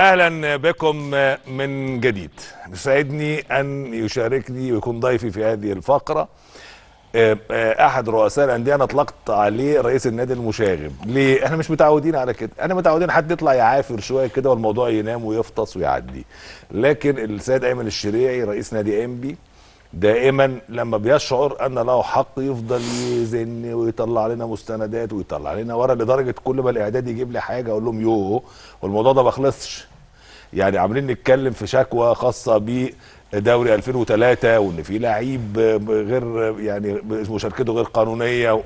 اهلا بكم من جديد يسعدني ان يشاركني ويكون ضيفي في هذه الفقره آه، آه، احد رؤساء الانديه انا اطلقت عليه رئيس النادي المشاغب ليه احنا مش متعودين على كده احنا متعودين حد يطلع يعافر شويه كده والموضوع ينام ويفطس ويعدي لكن السيد ايمن الشريعي رئيس نادي انبي دائما لما بيشعر ان له حق يفضل يزن ويطلع لنا مستندات ويطلع لنا ورا لدرجه كل ما الاعداد يجيب لي حاجه اقول لهم يوه والموضوع ده ما خلصش يعني عاملين نتكلم في شكوى خاصه بدوري 2003 وان في لعيب غير يعني مشاركته غير قانونيه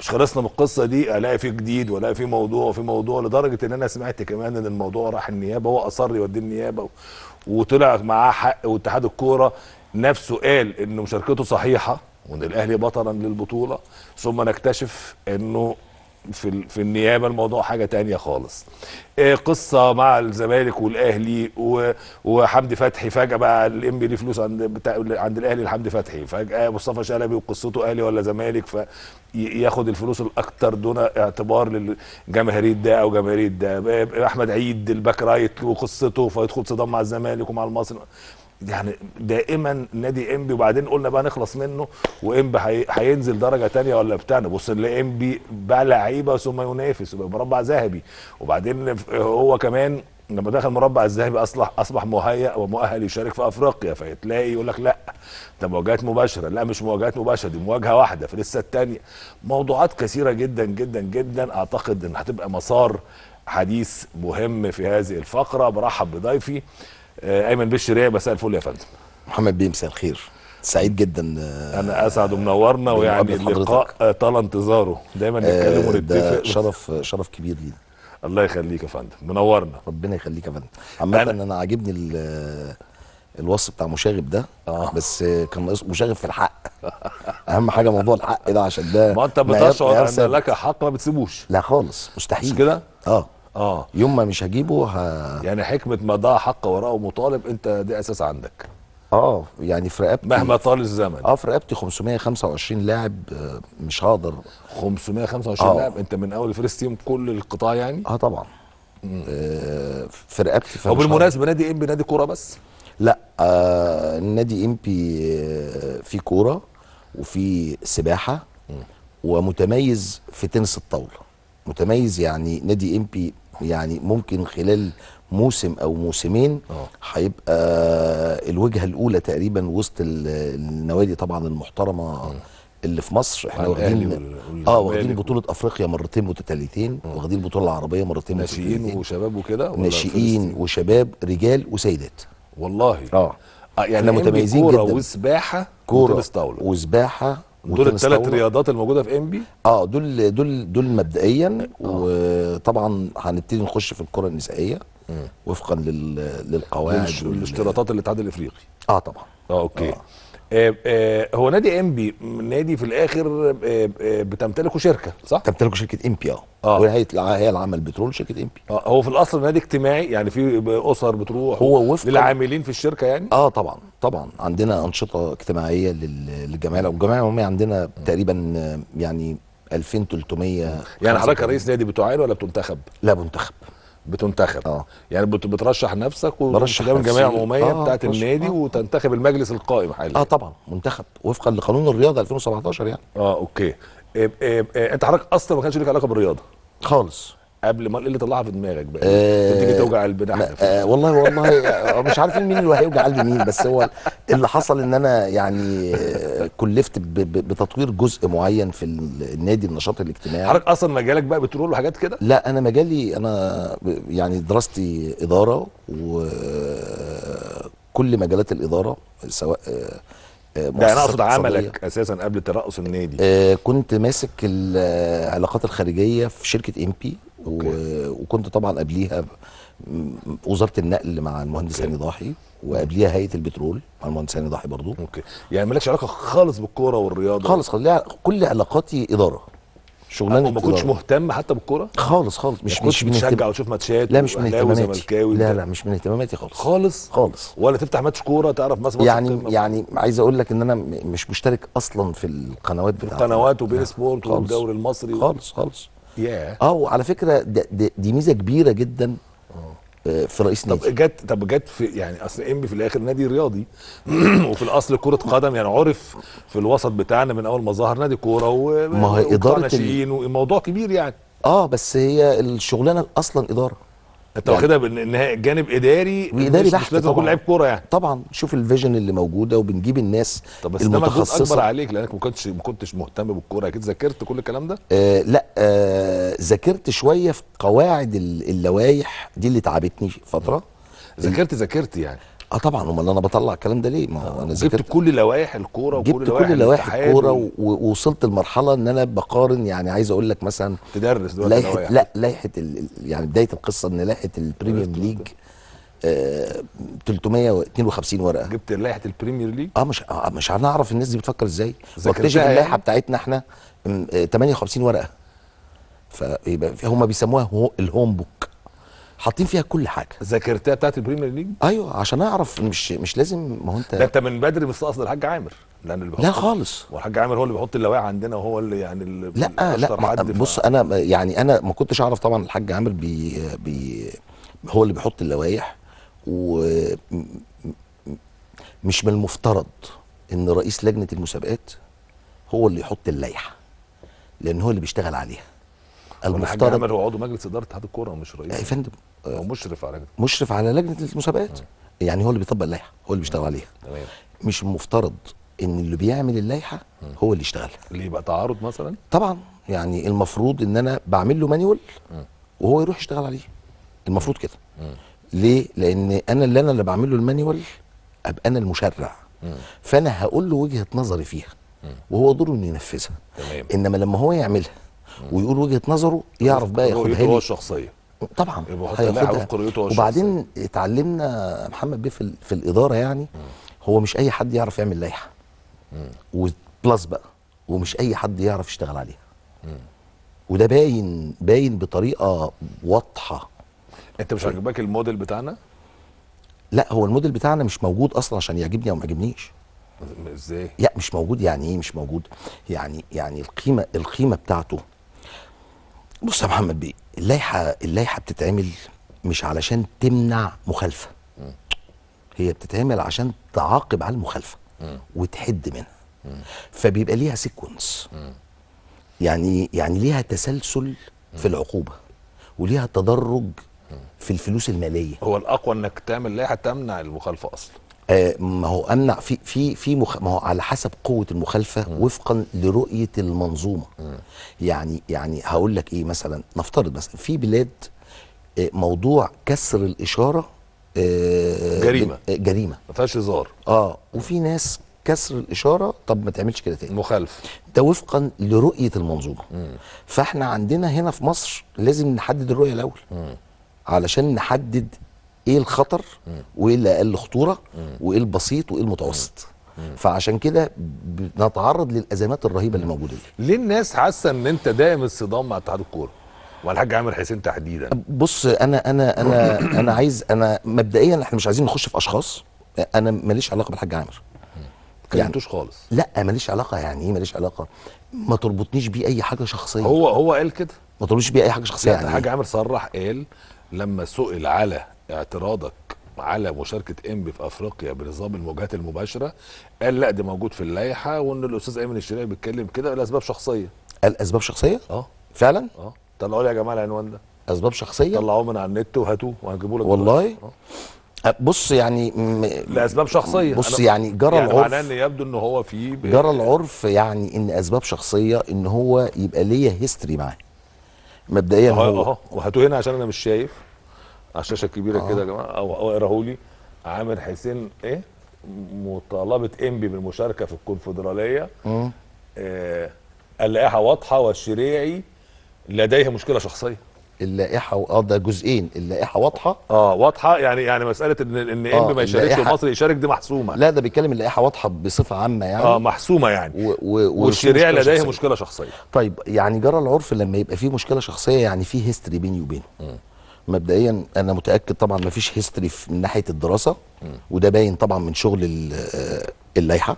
مش خلصنا من القصه دي الاقي في جديد والاقي في موضوع وفي موضوع لدرجه ان انا سمعت كمان ان الموضوع راح النيابه هو اصر يوديه النيابه وطلع معاه حق واتحاد الكوره نفسه قال ان مشاركته صحيحه وان الاهلي بطلا للبطوله ثم نكتشف انه في في النيابه الموضوع حاجه تانية خالص آه، قصه مع الزمالك والاهلي وحمدي فتحي فجاه بقى الام ليه فلوس عند بتاع عند الاهلي لحمدي فتحي فجاه مصطفى شلبي وقصته اهلي ولا زمالك فياخد الفلوس الاكثر دون اعتبار للجماهيريه ده او جماهيريه ده آه، احمد عيد الباك رايت وقصته فيدخل صدام مع الزمالك ومع المصري يعني دائما نادي انبي وبعدين قلنا بقى نخلص منه وانبي هينزل درجه تانية ولا بتاع نبص نلاقي انبي بقى لعيبه ثم ينافس مربع ذهبي وبعدين هو كمان لما دخل المربع الذهبي اصبح اصبح مهيئ ومؤهل يشارك في افريقيا فتلاقي يقول لك لا ده مواجهات مباشره لا مش مواجهات مباشره دي مواجهه واحده فلسه الثانيه موضوعات كثيره جدا جدا جدا اعتقد ان هتبقى مسار حديث مهم في هذه الفقره برحب بضيفي آه، ايمن بشري مساء الفل يا فندم محمد بيه مساء الخير سعيد جدا آه، انا اسعد ومنورنا ويعني اللقاء آه، طال انتظاره دايما نتكلم ونتفق شرف شرف كبير لينا الله يخليك يا فندم منورنا ربنا يخليك يا فندم عامه انا, أنا عاجبني الوصف بتاع مشاغب ده آه. بس كان ناقص مشاغب في الحق اهم حاجه موضوع الحق ده عشان ده ما انت بتشعر ان لك حق ما بتسيبوش لا خالص مستحيل مش كده اه اه يوم ما مش هجيبه ه... يعني حكمه ما ضاع حق وراءه مطالب انت دي اساس عندك اه يعني في رقبتي مهما طال الزمن اه في رقبتي 525 لاعب آه، مش هقدر 525 آه. لاعب انت من اول فيرست تيم كل القطاع يعني اه طبعا آه في رقبتي وبالمناسبه نادي انبي نادي كوره بس لا آه نادي انبي آه، في كوره وفي سباحه ومتميز في تنس الطاوله متميز يعني نادي امبي يعني ممكن خلال موسم او موسمين آه. هيبقى الوجهه الاولى تقريبا وسط النوادي طبعا المحترمه آه. اللي في مصر احنا واخدين اه واخدين آه، بطوله افريقيا مرتين متتاليتين واخدين البطوله العربيه مرتين متتاليتين ناشئين وشباب وكده ناشئين وشباب رجال وسيدات والله اه يعني احنا متميزين كورة جدا وسباحه كوره وسباحه دول الثلاث رياضات الموجوده في انبي اه دول دول دول مبدئيا آه. وطبعا هنبتدي نخش في الكره النسائيه وفقا لل... للقواعد والاشتراطات الاتحاد الافريقي اه طبعا اه اوكي آه. آه آه هو نادي انبي نادي في الاخر آه آه بتمتلكه شركه صح؟ تمتلكه شركه انبي اه آه. وهي هي العمل بترول شركه ام بي آه هو في الاصل نادي اجتماعي يعني في اسر بتروح هو وفق للعاملين في الشركه يعني اه طبعا طبعا عندنا انشطه اجتماعيه للجمعيه والجمعيه العموميه عندنا تقريبا يعني 2300 يعني حضرتك رئيس نادي بتعين ولا بتنتخب؟ لا بنتخب بتنتخب اه يعني بترشح نفسك وبرشح من الجمعيه عموميه آه بتاعه النادي آه. وتنتخب المجلس القائم حاليا اه طبعا منتخب وفقا لقانون الرياضه 2017 يعني اه اوكي إيه، إيه، إيه، انت حضرتك اصلا ما كانش ليك علاقه بالرياضه خالص قبل ما ايه اللي طلعها في دماغك بقى آه، تيجي توجع قلبنا أه والله والله آه، مش عارف مين اللي هيوجع قلب مين بس هو اللي حصل ان انا يعني آه، كلفت بتطوير جزء معين في النادي النشاط الاجتماعي حضرتك اصلا مجالك بقى بترول وحاجات كده لا انا مجالي انا يعني دراستي اداره وكل مجالات الاداره سواء ده آه، يعني انا اقصد عملك اساسا قبل ترأس النادي آه كنت ماسك العلاقات الخارجيه في شركه ام بي وكنت طبعا قبليها وزاره النقل مع المهندس هاني ضاحي وقبليها هيئه البترول مع المهندس هاني ضاحي برضو اوكي يعني مالكش علاقه خالص بالكوره والرياضه خالص خالص يعني كل علاقاتي اداره شغلانه ما كنتش مهتم حتى بالكوره خالص خالص يعني مش مش بتشجع وتشوف ماتشات لا مش من اهتماماتي لا لا مش من اهتماماتي خالص خالص خالص ولا تفتح ماتش كوره تعرف مثلا يعني يعني عايز اقول لك ان انا مش مشترك اصلا في القنوات بتاعتي القنوات وبين سبورت والدوري المصري خالص خالص ياه yeah. اه وعلى فكره دي, دي ميزه كبيره جدا في رئيس نادي طب جت طب جت في يعني اصل انبي في الاخر نادي رياضي وفي الاصل كره قدم يعني عرف في الوسط بتاعنا من اول ما ظهر نادي كوره و ما هي اداره ناشئين وموضوع كبير يعني اه بس هي الشغلانه اصلا اداره انت واخدها يعني جانب اداري واداري بحت مش لازم لعيب كوره يعني طبعا شوف الفيجن اللي موجوده وبنجيب الناس طب بس المتخصصه ده اكبر عليك لانك ما كنتش ما كنتش مهتم بالكوره اكيد ذاكرت كل الكلام ده آه لا آه، ذاكرت آه شويه في قواعد اللوائح دي اللي تعبتني فتره ذاكرت ذاكرت يعني اه طبعا امال انا بطلع الكلام ده ليه؟ ما هو آه، انا جبت كل لوائح الكوره وكل جبت كل لوائح الكوره ووصلت لمرحله ان انا بقارن يعني عايز اقول لك مثلا تدرس دلوقتي لا لائحه يعني بدايه القصه ان لائحه البريمير ليج آه 352 ورقه جبت لائحه البريمير ليج اه مش آه مش هنعرف الناس دي بتفكر ازاي واكتشف اللائحه يعني؟ بتاعتنا احنا 58 آه، ورقه فيبقى هم بيسموها الهوم بوك حاطين فيها كل حاجه ذاكرتها بتاعت البريمير ليج ايوه عشان اعرف مش مش لازم ما هو انت ده انت من بدري مستقصد الحاج عامر لان اللي لا خالص والحاج عامر هو اللي بيحط اللوائح عندنا وهو اللي يعني اللي لا آه، لا بص انا يعني انا ما كنتش اعرف طبعا الحاج عامر بي بي هو اللي بيحط اللوائح ومش من المفترض ان رئيس لجنه المسابقات هو اللي يحط اللائحه لان هو اللي بيشتغل عليها المفترض عمر هو عضو مجلس اداره اتحاد الكوره مش رئيس يا فندم هو مشرف على لجنه مشرف على لجنه المسابقات آه. يعني هو اللي بيطبق اللائحه هو اللي بيشتغل عليها تمام مش المفترض ان اللي بيعمل اللائحه هو اللي يشتغلها ليه بقى تعارض مثلا طبعا يعني المفروض ان انا بعمل له مانيول وهو يروح يشتغل عليه المفروض كده ليه لان انا اللي انا اللي بعمل له المانيول ابقى انا المشرع فانا هقول له وجهه نظري فيها وهو دوره انه ينفذها تمام انما لما هو يعملها ويقول وجهه نظره يعرف بقى ياخدها هو الشخصيه طبعا هياخدها وبعدين اتعلمنا محمد بيه في, في الاداره يعني هو مش اي حد يعرف يعمل لائحه وبلس بقى ومش اي حد يعرف يشتغل عليها وده باين باين بطريقه واضحه انت مش عاجبك الموديل بتاعنا لا هو الموديل بتاعنا مش موجود اصلا عشان يعجبني او ما يعجبنيش ازاي؟ لا مش موجود يعني ايه مش موجود؟ يعني يعني القيمه القيمه بتاعته بص يا محمد بيه اللائحه اللائحه بتتعمل مش علشان تمنع مخالفه هي بتتعمل عشان تعاقب على المخالفه وتحد منها فبيبقى ليها سيكونس يعني يعني ليها تسلسل في العقوبه وليها تدرج في الفلوس الماليه هو الاقوى انك تعمل لائحه تمنع المخالفه اصلا آه، ما هو امنع في في في مخ... ما هو على حسب قوه المخالفه وفقا لرؤيه المنظومه يعني يعني هقول لك ايه مثلا نفترض مثلا في بلاد آه، موضوع كسر الاشاره آه، جريمه جريمه ما فيهاش هزار اه وفي ناس كسر الاشاره طب ما تعملش كده تاني مخالف ده وفقا لرؤيه المنظومه مم. فاحنا عندنا هنا في مصر لازم نحدد الرؤيه الاول مم. علشان نحدد ايه الخطر وايه اللي اقل خطوره وايه البسيط وايه المتوسط فعشان كده بنتعرض للازمات الرهيبه اللي موجوده دي ليه الناس حاسه ان انت دائم الصدام مع اتحاد الكوره والحاج عامر حسين تحديدا بص انا انا انا انا عايز انا مبدئيا احنا مش عايزين نخش في اشخاص انا ماليش علاقه بالحاج عامر كلمتوش يعني خالص لا ماليش علاقه يعني ايه ماليش علاقه ما تربطنيش بيه اي حاجه شخصيه هو هو قال كده ما تربطنيش بيه اي حاجه شخصيه يعني الحاج إيه؟ عامر صرح قال لما سئل على اعتراضك على مشاركه انبي في افريقيا بنظام المواجهات المباشره قال لا ده موجود في اللائحه وان الاستاذ ايمن الشريعي بيتكلم كده لاسباب شخصيه قال اسباب شخصيه اه فعلا اه طلعوا لي يا جماعه العنوان ده اسباب شخصيه طلعوه من على النت وهاتوه وهنجيبه لك والله آه. بص يعني م... لاسباب شخصيه بص يعني جرى يعني العرف معناه يبدو ان هو في ب... جرى العرف يعني ان اسباب شخصيه ان هو يبقى ليا هيستوري معاه مبدئيا هو اهو وهاتوه هنا عشان انا مش شايف على الشاشه الكبيره آه. كده يا آه. جماعه او اقراه لي عامر حسين ايه مطالبه انبي بالمشاركه في الكونفدراليه آه اللائحه واضحه والشريعي لديه مشكله شخصيه اللائحه اه ده جزئين اللائحه واضحه اه واضحه يعني يعني مساله ان ان آه ما يشاركش المصري يشارك دي محسومه لا ده بيتكلم اللائحه واضحه بصفه عامه يعني اه محسومه يعني و و والشريعه لديه شخصية. مشكله شخصيه طيب يعني جرى العرف لما يبقى فيه مشكله شخصيه يعني فيه هيستوري بيني وبينه مبدئيا انا متاكد طبعا ما فيش هيستوري من ناحيه الدراسه وده باين طبعا من شغل آه، اللائحه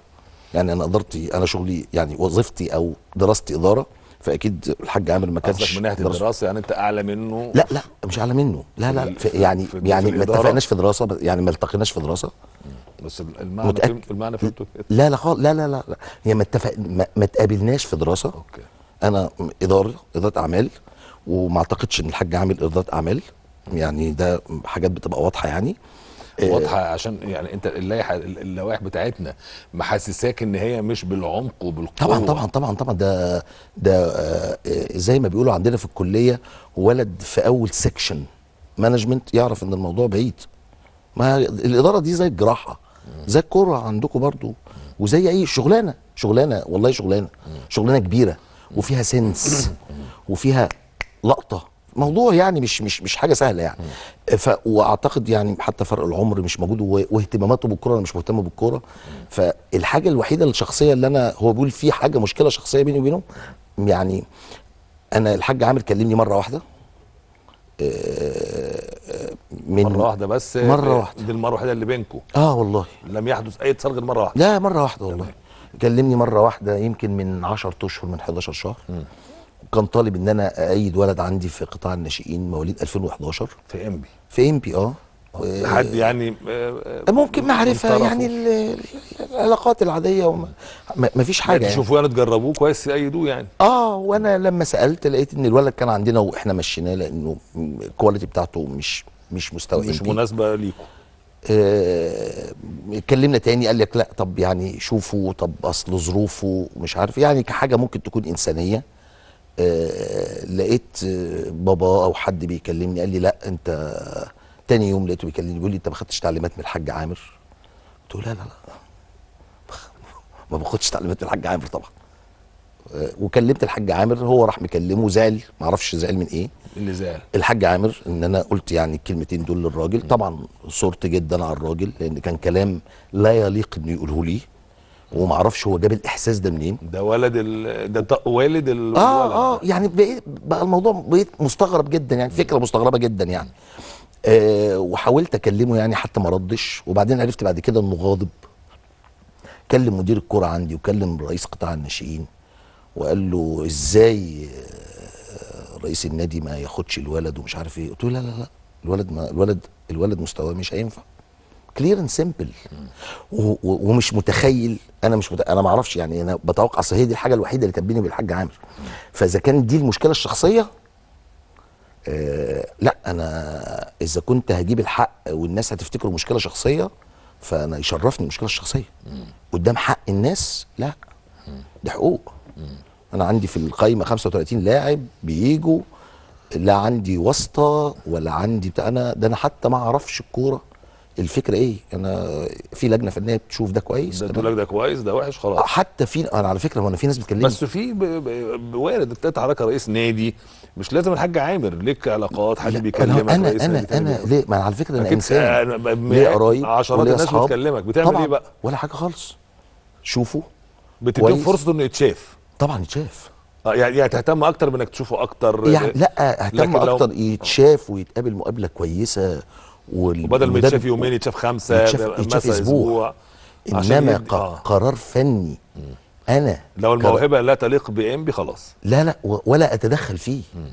يعني انا ادارتي انا شغلي يعني وظيفتي او دراستي اداره فاكيد الحاج عامر ما كانش من ناحيه الدراسه يعني انت اعلى منه لا لا مش اعلى منه لا لا يعني في يعني ما اتفقناش في دراسه يعني ما التقيناش في دراسه بس المعنى متأكد. المعنى فهمته لا لا خالص لا لا لا هي يعني ما اتفق ما تقابلناش في دراسه اوكي انا اداره اداره اعمال وما اعتقدش ان الحاج عامل اداره اعمال يعني ده حاجات بتبقى واضحه يعني آه، واضحه عشان يعني انت اللائحه اللوائح بتاعتنا محسساك ان هي مش بالعمق وبالقوه طبعا طبعا طبعا طبعا ده ده آه، آه، زي ما بيقولوا عندنا في الكليه ولد في اول سيكشن مانجمنت يعرف ان الموضوع بعيد ما الاداره دي زي الجراحه زي الكره عندكم برضو وزي اي شغلانه شغلانه والله شغلانه شغلانه كبيره وفيها سنس وفيها لقطه موضوع يعني مش مش مش حاجه سهله يعني ف واعتقد يعني حتى فرق العمر مش موجود واهتماماته بالكوره انا مش مهتم بالكوره فالحاجه الوحيده الشخصيه اللي انا هو بيقول في حاجه مشكله شخصيه بيني وبينه يعني انا الحاج عامر كلمني مره واحده آه، آه، من مره واحده بس مره آه، واحده دي المره الوحيده اللي بينكم اه والله لم يحدث اي اتصال غير مره واحده لا مره واحده والله كلمني مره واحده يمكن من 10 اشهر من 11 شهر م. كان طالب ان انا اعيد ولد عندي في قطاع الناشئين مواليد 2011 في امبي في امبي آه. اه حد يعني آه، آه، ممكن معرفه يعني العلاقات العاديه وما ما فيش حاجه يعني تشوفوه يعني تجربوه كويس يأيدوه يعني اه وانا لما سالت لقيت ان الولد كان عندنا واحنا مشيناه لانه الكواليتي بتاعته مش مش مستوى مش مناسبه ليكم اتكلمنا آه تاني قال لك لا طب يعني شوفوا طب اصل ظروفه مش عارف يعني كحاجه ممكن تكون انسانيه آه، لقيت بابا او حد بيكلمني قال لي لا انت تاني يوم لقيته بيكلمني بيقول لي انت ما خدتش تعليمات من الحاج عامر قلت له لا لا لا ما باخدش تعليمات من الحاج عامر طبعا آه، وكلمت الحاج عامر هو راح مكلمه زعل ما اعرفش زعل من ايه اللي زعل الحاج عامر ان انا قلت يعني الكلمتين دول للراجل طبعا صرت جدا على الراجل لان كان كلام لا يليق انه يقوله لي وما اعرفش هو جاب الاحساس ده منين ده ولد ال... ده والد ال... اه اه يعني بقيت بقى الموضوع بقيت مستغرب جدا يعني فكره مستغربه جدا يعني آه وحاولت اكلمه يعني حتى ما ردش وبعدين عرفت بعد كده انه غاضب كلم مدير الكرة عندي وكلم رئيس قطاع الناشئين وقال له ازاي آه، رئيس النادي ما ياخدش الولد ومش عارف ايه قلت له لا لا لا الولد ما الولد الولد مستواه مش هينفع كلير اند سيمبل ومش متخيل انا مش مت... انا ما اعرفش يعني انا بتوقع اصل هي دي الحاجه الوحيده اللي كانت بيني وبين الحاج عامر فاذا كانت دي المشكله الشخصيه آه لا انا اذا كنت هجيب الحق والناس هتفتكره مشكله شخصيه فانا يشرفني المشكله الشخصيه قدام حق الناس لا ده حقوق انا عندي في القايمه 35 لاعب بيجوا لا عندي واسطه ولا عندي بتاع انا ده انا حتى ما اعرفش الكوره الفكره ايه انا في لجنه فنيه بتشوف ده كويس ده لك ده كويس ده وحش خلاص آه، حتى في انا على فكره ما انا في ناس بتكلمني بس في وارد انت تتحرك رئيس نادي مش لازم الحاج عامر ليك علاقات حد بيكلمك انا رئيس انا انا ليه ما انا على فكره انا انسان أنا ليه قرايب عشرات الناس بتكلمك بتعمل ايه بقى ولا حاجه خالص شوفه بتديه فرصه انه يتشاف طبعا يتشاف آه، يعني يعني تهتم اكتر بانك تشوفه اكتر يعني لا اهتم اكتر لو... يتشاف ويتقابل مقابله كويسه وبدل ما يتشاف يومين يتشاف خمسه يتشاف, يتشاف اسبوع, أسبوع انما يد... قرار فني مم. انا لو الموهبه كر... لا تليق بامبي خلاص لا لا ولا اتدخل فيه مم.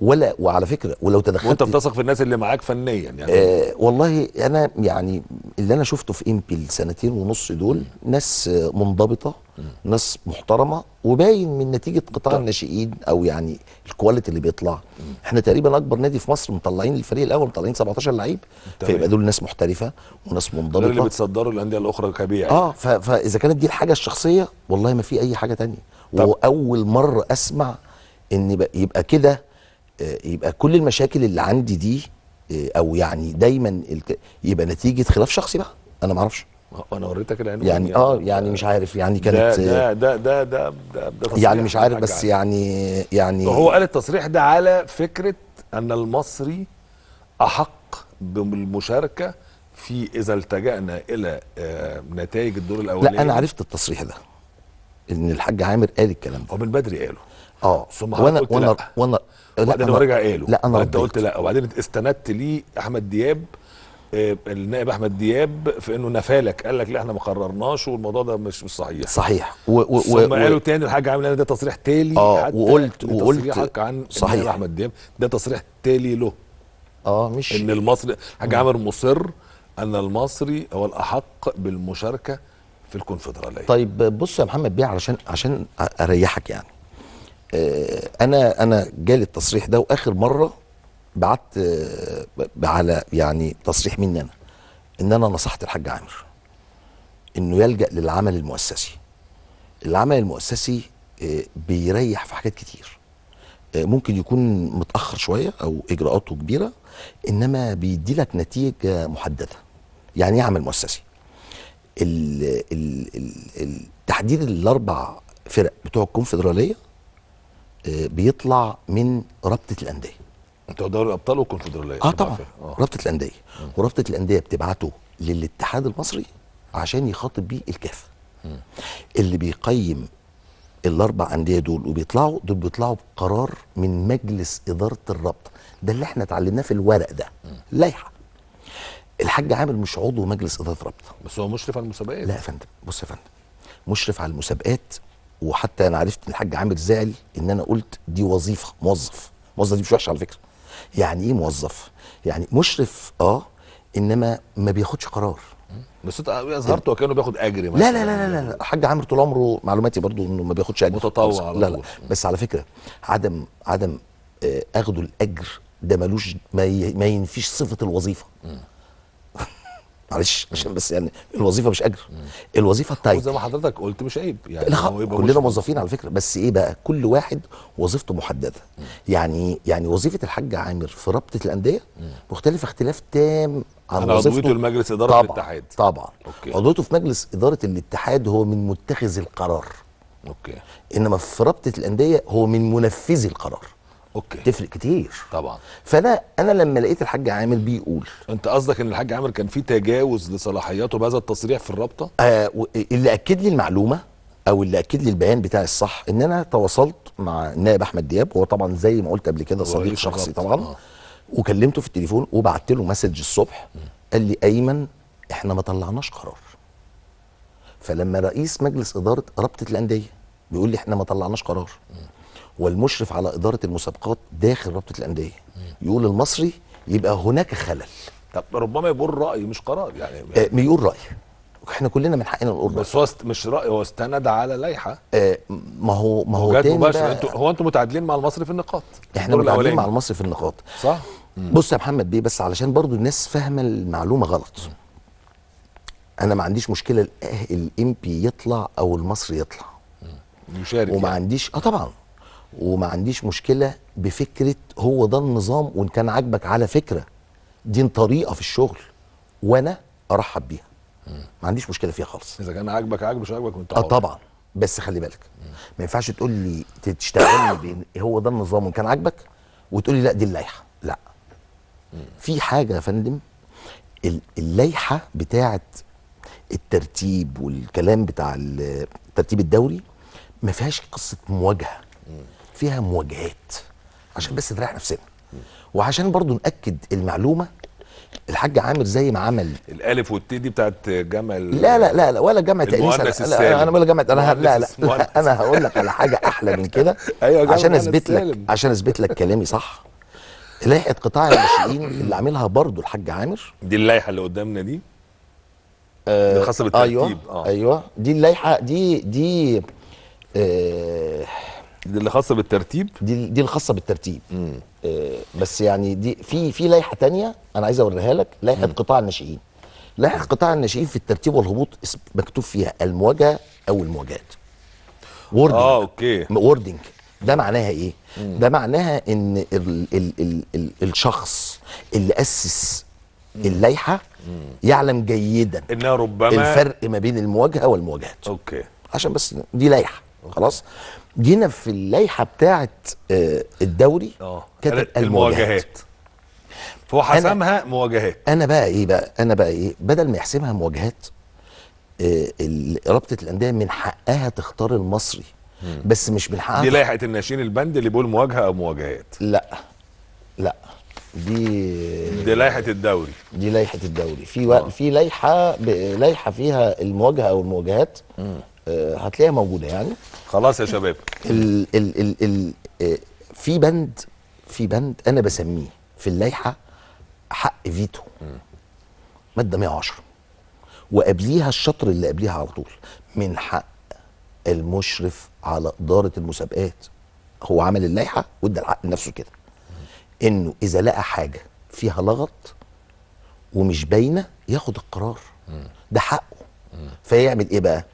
ولا وعلى فكره ولو تدخلت وانت بتثق في الناس اللي معاك فنيا يعني آه والله انا يعني اللي انا شفته في امبي السنتين ونص دول ناس منضبطه ناس محترمه وباين من نتيجه قطاع الناشئين او يعني الكواليتي اللي بيطلع احنا تقريبا اكبر نادي في مصر مطلعين الفريق الاول مطلعين 17 لعيب فيبقى دول ناس محترفه وناس منضبطه اللي بتصدروا الانديه الاخرى كبيع اه فاذا كانت دي الحاجه الشخصيه والله ما في اي حاجه تانية واول مره اسمع ان يبقى كده آه، يبقى كل المشاكل اللي عندي دي آه، او يعني دايما الك... يبقى نتيجه خلاف شخصي بقى انا ما اعرفش انا وريتك العنوان يعني, يعني اه يعني مش عارف يعني كانت آه، ده ده ده ده, ده, ده, يعني مش عارف بس يعني يعني هو قال التصريح ده على فكره ان المصري احق بالمشاركه في اذا التجانا الى نتائج الدور الاولاني لا انا عرفت التصريح ده ان الحاج عامر قال الكلام ده هو من بدري قاله اه ثم وانا وانا وانا وبعدين هو رجع قاله لا انا انت قلت لا وبعدين استندت لي احمد دياب آه، النائب احمد دياب في انه نفالك قال لك لا احنا ما قررناش والموضوع ده مش مش صحيح صحيح و ثم قالوا تاني الحاج عامل انا يعني ده تصريح تالي اه وقلت وقلت عن صحيح احمد دياب ده تصريح تالي له اه مش ان المصري الحاج عامر مصر ان المصري هو الاحق بالمشاركه في الكونفدراليه طيب بص يا محمد بيه علشان عشان اريحك يعني آه، انا انا جالي التصريح ده واخر مره بعت آه، على يعني تصريح مني انا ان انا نصحت الحاج عامر انه يلجا للعمل المؤسسي العمل المؤسسي آه، بيريح في حاجات كتير ممكن يكون متاخر شويه او اجراءاته كبيره انما بيدي لك نتيجه محدده يعني ايه عمل مؤسسي ال ال ال تحديد الاربع فرق بتوع الكونفدراليه بيطلع من رابطه الانديه انتوا دوري الابطال والكونفدراليه اه طبعا آه. رابطه الانديه ورابطه الانديه بتبعته للاتحاد المصري عشان يخاطب بيه الكاف اللي بيقيم الاربع انديه دول وبيطلعوا دول بيطلعوا بقرار من مجلس اداره الرابطه ده اللي احنا اتعلمناه في الورق ده لائحه الحاج عامر مش عضو مجلس اداره رابطه بس هو مشرف على المسابقات لا يا فندم بص يا فندم مشرف على المسابقات وحتى انا عرفت ان الحاج عامر زعل ان انا قلت دي وظيفه موظف موظف دي مش وحشه على فكره يعني ايه موظف يعني مشرف اه انما ما بياخدش قرار بس انت اظهرته وكانه بياخد اجر مثلا لا لا لا لا لا الحاج عامر طول عمره معلوماتي برضو انه ما بياخدش اجر متطوع لا لا بس على فكره عدم عدم آه، اخده الاجر ده ملوش ما ينفيش صفه الوظيفه م. معلش عشان بس يعني الوظيفه مش اجر الوظيفه التايت زي ما حضرتك قلت مش عيب يعني لا هو يبقى كلنا موظفين على فكره بس ايه بقى كل واحد وظيفته محدده مم. يعني يعني وظيفه الحاج عامر في رابطه الانديه مختلفه اختلاف تام عن عضويته مجلس اداره طبعًا الاتحاد طبعا أوكي. عضويته في مجلس اداره الاتحاد هو من متخذ القرار اوكي انما في رابطه الانديه هو من منفذي القرار اوكي تفرق كتير طبعا فانا انا لما لقيت الحاج عامر بيقول انت قصدك ان الحاج عامر كان في تجاوز لصلاحياته بهذا التصريح في الرابطه آه اللي اكد لي المعلومه او اللي اكد لي البيان بتاعي الصح ان انا تواصلت مع النائب احمد دياب هو طبعا زي ما قلت قبل كده صديق شخصي طبعا آه. وكلمته في التليفون وبعت له مسج الصبح قال لي ايمن احنا ما طلعناش قرار فلما رئيس مجلس اداره رابطه الانديه بيقول لي احنا ما طلعناش قرار م. والمشرف على اداره المسابقات داخل رابطه الانديه يقول المصري يبقى هناك خلل طب ربما يقول راي مش قرار يعني آه راي احنا كلنا من حقنا نقول بس هو مش راي هو استند على لائحه آه ما هو ما هو تاني مباشر. انتوا هو انتوا متعادلين مع المصري في النقاط احنا متعادلين مع المصري في النقاط صح مم. بص يا محمد بيه بس علشان برضو الناس فاهمه المعلومه غلط مم. انا ما عنديش مشكله الام بي يطلع او المصري يطلع مم. يشارك وما يعني. عنديش اه طبعا وما عنديش مشكله بفكره هو ده النظام وان كان عاجبك على فكره دي طريقه في الشغل وانا ارحب بيها ما عنديش مشكله فيها خالص اذا كان عاجبك عاجبك مش عاجبك انت اه طبعا بس خلي بالك ما ينفعش تقول لي تشتغلني بان هو ده النظام وان كان عاجبك وتقول لي لا دي اللائحه لا في حاجه يا فندم اللائحه بتاعه الترتيب والكلام بتاع الترتيب الدوري ما فيهاش قصه مواجهه فيها مواجهات عشان بس نريح نفسنا وعشان برضو ناكد المعلومه الحاج عامر زي ما عمل الالف والت دي بتاعت جمل لا لا لا, لا ولا جامعه تانيث انا انا ولا جامعه انا لا لا, لا انا هقول لك على حاجه احلى من كده أيوة عشان اثبت لك عشان اثبت لك كلامي صح لائحه قطاع الناشئين اللي عاملها برضو الحاج عامر دي اللائحه اللي قدامنا دي الخاصه آه، بالترتيب ايوه آه. ايوه دي اللائحه دي دي آه دي اللي خاصه بالترتيب دي دي الخاصه بالترتيب آه بس يعني دي في في لائحه تانية انا عايز اوريها لك لائحه قطاع الناشئين لائحه قطاع الناشئين في الترتيب والهبوط مكتوب فيها المواجهه او المواجهات وردنج اه اوكي وردنج ده معناها ايه مم. ده معناها ان ال ال الـ الـ الشخص اللي اسس اللائحه يعلم جيدا ان ربما الفرق ما بين المواجهه والمواجهات اوكي عشان بس دي لائحه خلاص جينا في اللائحه بتاعه آه، الدوري اه كتب المواجهات فهو حسمها مواجهات انا بقى ايه بقى انا بقى ايه بدل ما يحسمها مواجهات آه، رابطه الانديه من حقها تختار المصري مم. بس مش من حقها دي لائحه الناشئين البند اللي بيقول مواجهه او مواجهات لا لا دي دي لائحه الدوري دي لائحه الدوري في و... آه. في لائحه لائحه فيها المواجهه او المواجهات هتلاقيها موجوده يعني خلاص يا شباب ال ال ال ال آه، في بند في بند انا بسميه في اللائحه حق فيتو ماده 110 وقبليها الشطر اللي قبليها على طول من حق المشرف على اداره المسابقات هو عمل اللائحه وادى الحق لنفسه كده انه اذا لقى حاجه فيها لغط ومش باينه ياخد القرار ده حقه فيعمل ايه بقى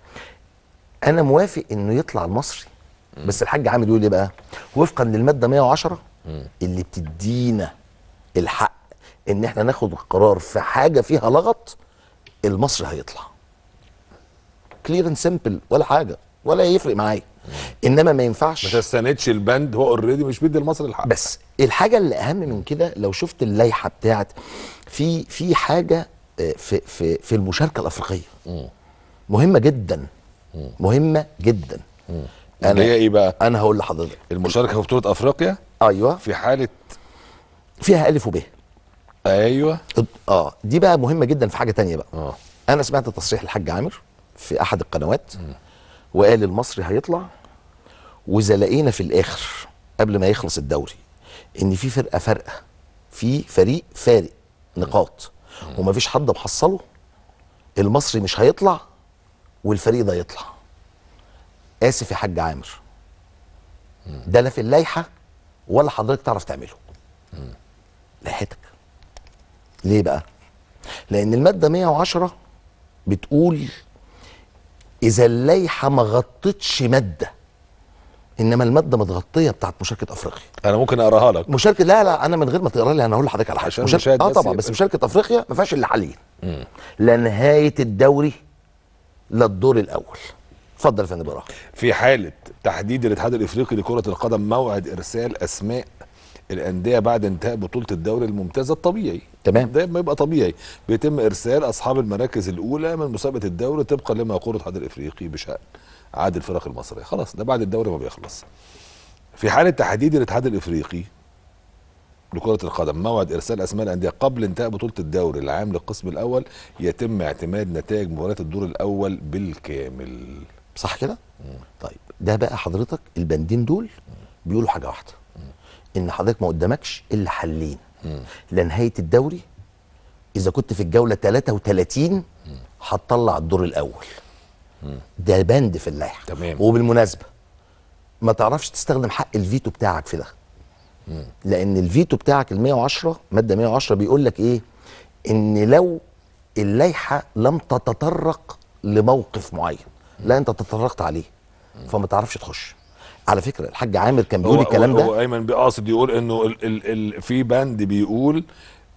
انا موافق انه يطلع المصري بس الحاج عامل يقول ايه بقى وفقا للماده 110 اللي بتدينا الحق ان احنا ناخد قرار في حاجه فيها لغط المصري هيطلع كلير اند سمبل ولا حاجه ولا يفرق معايا انما ما ينفعش ما تستندش البند هو اوريدي مش بيدي المصري الحق بس الحاجه اللي اهم من كده لو شفت اللائحه بتاعت في في حاجه آه، في في في المشاركه الافريقيه مهمه جدا مهمه جدا انا هي ايه بقى انا هقول لحضرتك المشاركه في بطوله افريقيا ايوه في حاله فيها الف وب ايوه اه دي بقى مهمه جدا في حاجه تانية بقى أوه. انا سمعت تصريح الحاج عامر في احد القنوات م. وقال المصري هيطلع وإذا لقينا في الاخر قبل ما يخلص الدوري ان في فرقه فارقه في فريق فارق نقاط ومفيش حد محصله المصري مش هيطلع والفريق ده يطلع اسف يا حاج عامر ده لا في اللائحه ولا حضرتك تعرف تعمله لائحتك ليه بقى لان الماده 110 بتقول اذا اللائحه ما غطتش ماده انما الماده متغطيه بتاعت مشاركه افريقيا انا ممكن اقراها لك مشاركه لا لا انا من غير ما تقرا لي انا هقول لحضرتك على حاجه مشاركه اه طبعا بس مشاركه افريقيا ما فيهاش الا حاليا لا نهايه الدوري للدور الاول اتفضل يا فندم براح في حاله تحديد الاتحاد الافريقي لكره القدم موعد ارسال اسماء الانديه بعد انتهاء بطوله الدوري الممتازه الطبيعي تمام ده ما يبقى طبيعي بيتم ارسال اصحاب المراكز الاولى من مسابقه الدوري طبقا لما يقول الاتحاد الافريقي بشان عاد الفرق المصريه خلاص ده بعد الدوري ما بيخلص في حاله تحديد الاتحاد الافريقي لكرة القدم موعد إرسال أسماء الأندية قبل انتهاء بطولة الدوري العام للقسم الأول يتم اعتماد نتائج مباريات الدور الأول بالكامل صح كده؟ طيب ده بقى حضرتك البندين دول بيقولوا حاجة واحدة إن حضرتك ما قدامكش إلا حلين لا نهاية الدوري إذا كنت في الجولة 33 هتطلع الدور الأول ده بند في اللائحة تمام وبالمناسبة ما تعرفش تستخدم حق الفيتو بتاعك في ده لان الفيتو بتاعك ال 110 ماده 110 بيقول لك ايه ان لو اللائحه لم تتطرق لموقف معين لا انت تطرقت عليه فما تعرفش تخش على فكره الحاج عامر كان بيقول الكلام ده هو ايمن بيقصد يقول انه ال ال ال في بند بيقول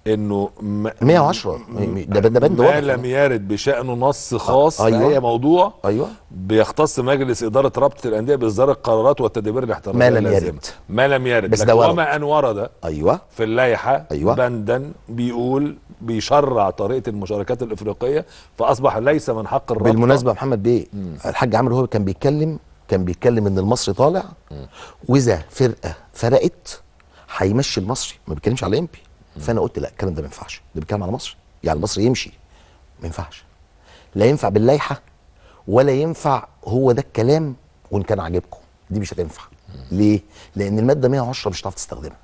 انه 110 ده بند بند ما لم يرد بشانه نص خاص آه. أيوة. في اي موضوع ايوه بيختص مجلس اداره رابطه الانديه باصدار القرارات والتدابير الاحترازيه ما لم يرد ما لم يرد بس ده وما ان ورد ايوه في اللائحه أيوة. بندا بيقول بيشرع طريقه المشاركات الافريقيه فاصبح ليس من حق الرابطه بالمناسبه محمد بيه مم. الحاج عامر هو كان بيتكلم كان بيتكلم ان المصري طالع واذا فرقه فرقت هيمشي المصري ما بيتكلمش على امبي فانا قلت لا الكلام ده ما ينفعش ده بيتكلم على مصر يعني مصر يمشي ما ينفعش لا ينفع باللائحه ولا ينفع هو ده الكلام وان كان عاجبكم دي مش هتنفع ليه؟ لان الماده 110 مش هتعرف تستخدمها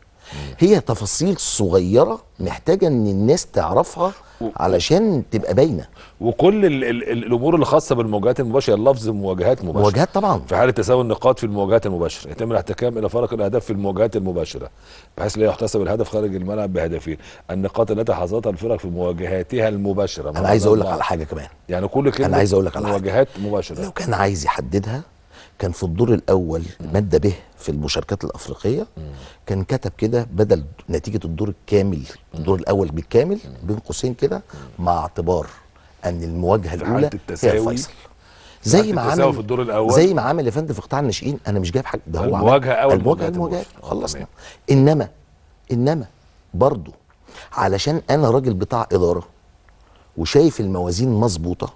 هي تفاصيل صغيره محتاجه ان الناس تعرفها علشان تبقى باينه وكل الـ الـ الامور الخاصه بالمواجهات المباشره اللفظ مواجهات مباشره مواجهات طبعا في حاله تساوي النقاط في المواجهات المباشره يتم الاحتكام الى فرق الاهداف في المواجهات المباشره بحيث لا يحتسب الهدف خارج الملعب بهدفين النقاط التي حصلتها الفرق في مواجهاتها المباشره انا عايز اقول لك على حاجه كمان يعني كل كلمه انا عايز اقول لك على مواجهات مباشره لو كان عايز يحددها كان في الدور الاول ماده به في المشاركات الافريقيه كان كتب كده بدل نتيجه الدور الكامل الدور الاول بالكامل بين قوسين كده مع اعتبار ان المواجهه الاولى هي الفيصل زي ما عمل في الدور الاول زي ما عمل يا فندم في قطاع الناشئين انا مش جايب حاجه ده هو المواجهه اول المواجهه المواجهه آه، خلصنا انما انما برضه علشان انا راجل بتاع اداره وشايف الموازين مظبوطه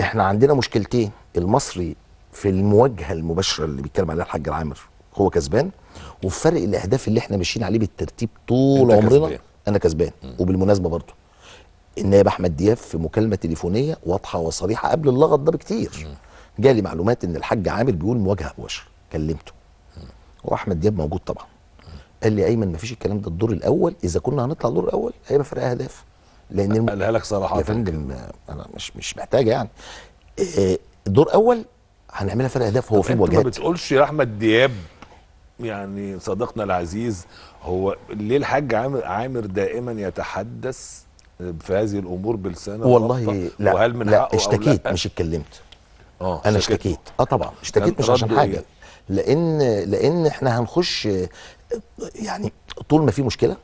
احنا عندنا مشكلتين المصري في المواجهه المباشره اللي بيتكلم عليها الحاج العامر هو كسبان وفي فرق الاهداف اللي احنا ماشيين عليه بالترتيب طول عمرنا كسبان. انا كسبان وبالمناسبه برضو النائب احمد دياب في مكالمه تليفونيه واضحه وصريحه قبل اللغط ده بكتير جالي معلومات ان الحاج عامر بيقول مواجهه مباشره كلمته واحمد دياب موجود طبعا قال لي ايمن مفيش الكلام ده الدور الاول اذا كنا هنطلع الدور الاول هيبقى فرق اهداف لان قالها لك صراحه يا فندم انا مش مش محتاجه يعني الدور آه، اول هنعملها فرق اهداف هو في مواجهات ما بتقولش يا احمد دياب يعني صديقنا العزيز هو ليه الحاج عامر عامر دائما يتحدث في هذه الامور بلسانه والله لا وهل من لا اشتكيت لا. أه، مش اتكلمت اه انا اشتكيت اه طبعا اشتكيت مش عشان حاجه إيه؟ لان لان احنا هنخش يعني طول ما في مشكله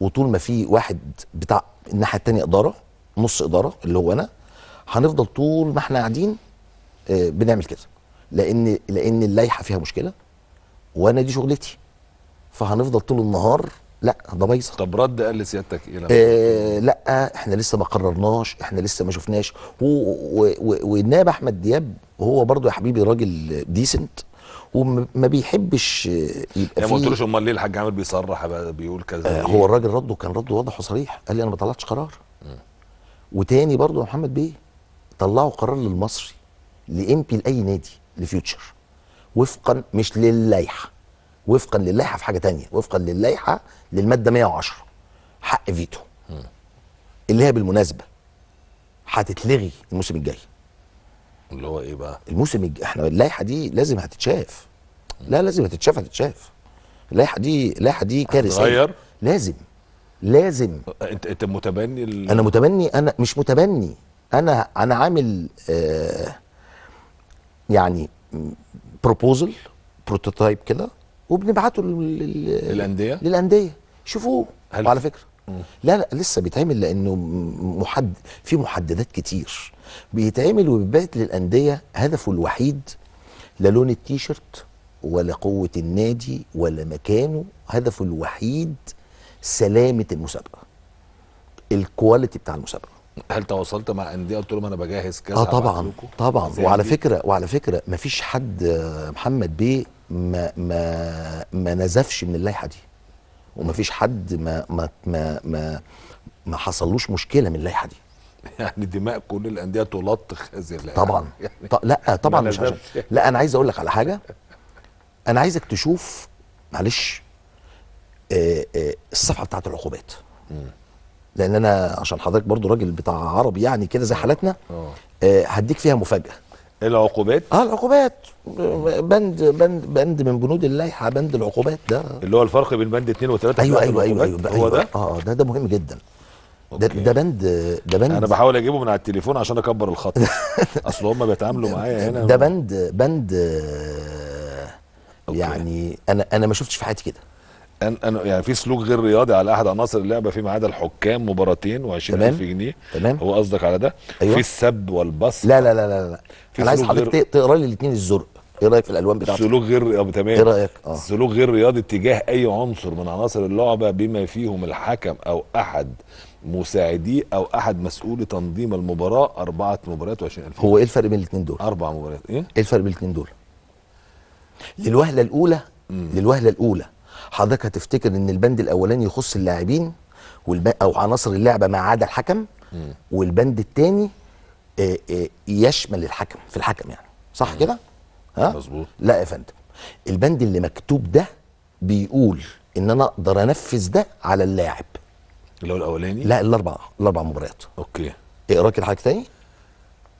وطول ما في واحد بتاع الناحيه الثانيه اداره نص اداره اللي هو انا هنفضل طول ما احنا قاعدين بنعمل كده لان لان اللائحه فيها مشكله وانا دي شغلتي فهنفضل طول النهار لا ده بايظه طب رد قال لسيادتك ايه آه لا احنا لسه ما قررناش احنا لسه ما شفناش والنائب احمد دياب هو برضو يا حبيبي راجل ديسنت وما بيحبش يبقى يعني ما قلتلوش امال ليه الحاج عامر بيصرح بيقول كذا آه هو إيه؟ الراجل رده كان رده واضح وصريح قال لي انا ما طلعتش قرار م. وتاني برضو محمد بيه طلعوا قرار للمصري لام بي لاي نادي لفيوتشر وفقا مش للائحه وفقا للائحه في حاجه تانية وفقا للائحه للماده 110 حق فيتو اللي هي بالمناسبه هتتلغي الموسم الجاي اللي هو ايه بقى الموسم الج... احنا اللائحه دي لازم هتتشاف لا لازم هتتشاف هتتشاف اللائحه دي اللائحه دي كارثه لازم لازم انت انت متبني ال... انا متبني انا مش متبني انا انا عامل آه يعني بروبوزل بروتوتايب كده وبنبعته للانديه للانديه شوفوه على فكره لا لا لسه بيتعمل لانه محدد في محددات كتير بيتعمل وبيبعت للانديه هدفه الوحيد لا لون التيشيرت ولا قوه النادي ولا مكانه هدفه الوحيد سلامه المسابقه الكواليتي بتاع المسابقه هل تواصلت مع انديه قلت لهم انا بجهز كذا اه طبعا طبعا وعلى فكره وعلى فكره ما فيش حد محمد بيه ما ما ما نزفش من اللائحه دي وما فيش حد ما ما ما ما, ما حصلوش مشكله من اللائحه دي يعني دماء كل الانديه تلطخ هذه اللائحه طبعا يعني ط- لا آه، طبعا مش عشان لا انا عايز اقول لك على حاجه انا عايزك تشوف معلش آه، آه، الصفحه بتاعت العقوبات لان انا عشان حضرتك برضو راجل بتاع عربي يعني كده زي آه. حالاتنا آه. آه هديك فيها مفاجاه العقوبات اه العقوبات بند بند بند من بنود اللائحه بند العقوبات ده اللي هو الفرق بين بند 2 و3 أيوة،, ايوه ايوه ايوه ايوه هو أيوة ده؟ آه،, اه ده ده مهم جدا ده ده بند ده بند انا بحاول اجيبه من على التليفون عشان اكبر الخط اصل هم بيتعاملوا معايا هنا ده بند بند يعني انا انا ما شفتش في حياتي كده أن أنا يعني في سلوك غير رياضي على احد عناصر اللعبه فيما عدا الحكام مباراتين و20000 جنيه تمام هو قصدك على ده أيوة. في السب والبص لا لا لا لا, لا. انا عايز حضرتك غير... تقرا لي الاثنين الزرق ايه رايك في الالوان بتاعتك سلوك غير تمام ايه رايك اه سلوك غير رياضي اتجاه اي عنصر من عناصر اللعبه بما فيهم الحكم او احد مساعديه او احد مسؤولي تنظيم المباراه اربعه مباريات و20000 هو ايه الفرق بين الاثنين دول اربع مباريات ايه ايه الفرق بين الاثنين دول للوهله الاولى للوهله الاولى حضرتك هتفتكر ان البند الاولاني يخص اللاعبين او عناصر اللعبه ما عدا الحكم والبند الثاني آه، آه، يشمل الحكم في الحكم يعني صح كده ها مظبوط لا يا فندم البند اللي مكتوب ده بيقول ان انا اقدر انفذ ده على اللاعب اللي هو الاولاني لا الاربع الاربع مباريات اوكي اقرا كده حضرتك تاني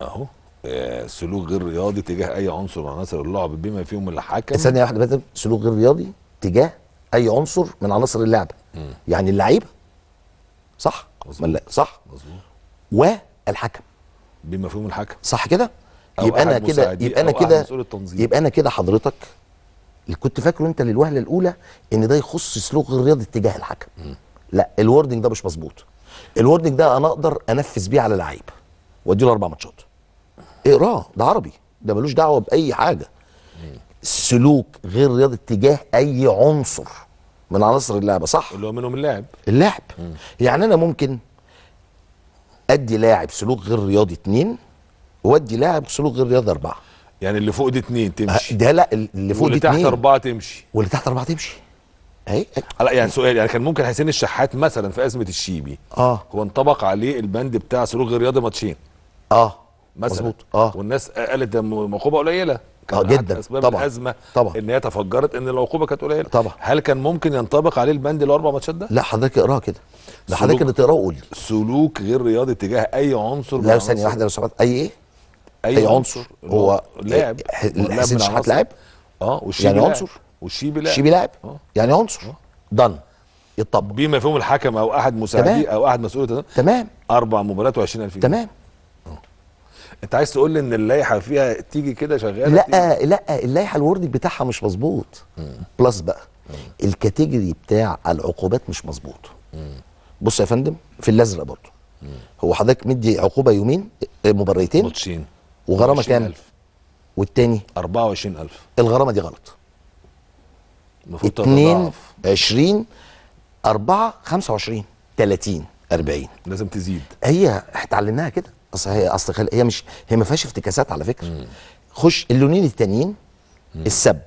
اهو آه، سلوك غير رياضي تجاه اي عنصر من عناصر اللعب بما فيهم الحكم ثانيه واحده بس سلوك غير رياضي تجاه اي عنصر من عناصر اللعبه مم. يعني اللعيبه صح مظبوط. صح مظبوط والحكم بمفهوم الحكم صح كده يبقى انا كده يبقى انا كده يبقى انا كده حضرتك اللي كنت فاكره انت للوهله الاولى ان ده يخص سلوك الرياضي اتجاه الحكم مم. لا الوردنج ده مش مظبوط الوردنج ده انا اقدر انفذ بيه على لعيب وادي له اربع ماتشات اقراه ده عربي ده ملوش دعوه باي حاجه سلوك غير رياضي تجاه اي عنصر من عناصر اللعبه صح اللي هو منهم اللاعب اللاعب يعني انا ممكن ادي لاعب سلوك غير رياضي اتنين وادي لاعب سلوك غير رياضي اربعه يعني اللي فوق دي اتنين أه، تمشي ده لا اللي فوق دي واللي تحت اربعه تمشي واللي تحت اربعه تمشي اهي لا يعني سؤال يعني كان ممكن حسين الشحات مثلا في ازمه الشيبي اه هو انطبق عليه البند بتاع سلوك غير رياضي ماتشين اه مثلا مظبوط اه والناس قالت ده مقوبه قليله اه جدا اسباب طبعا الازمه طبعا ان هي تفجرت ان العقوبه كانت قليله طبعا هل كان ممكن ينطبق عليه البند الاربع ماتشات ده؟ لا حضرتك اقراها كده ده حضرتك اللي تقراه قول سلوك غير رياضي تجاه اي عنصر لا ثانيه واحده لو سمحت اي ايه؟ اي, أي عنصر, عنصر هو لاعب حسين شحات لاعب اه والشيبي يعني عنصر والشيبي لاعب الشيبي لاعب آه. يعني عنصر دن آه. يطبق بما فيهم الحكم او احد مساعديه او احد مسؤول تمام اربع مباريات و20000 تمام انت عايز تقول لي ان اللائحه فيها تيجي كده شغاله لا تيجي. لا اللائحه الوردنج بتاعها مش مظبوط بلس بقى الكاتيجوري بتاع العقوبات مش مظبوط بص يا فندم في الازرق برضه هو حضرتك مدي عقوبه يومين آه، مباريتين ماتشين وغرامه كام؟ والتاني 24000 الغرامه دي غلط المفروض 2 20 4 25 30 40 لازم تزيد هي اتعلمناها كده اصل هي اصل خل... هي مش هي ما فيهاش افتكاسات على فكره مم. خش اللونين التانيين السب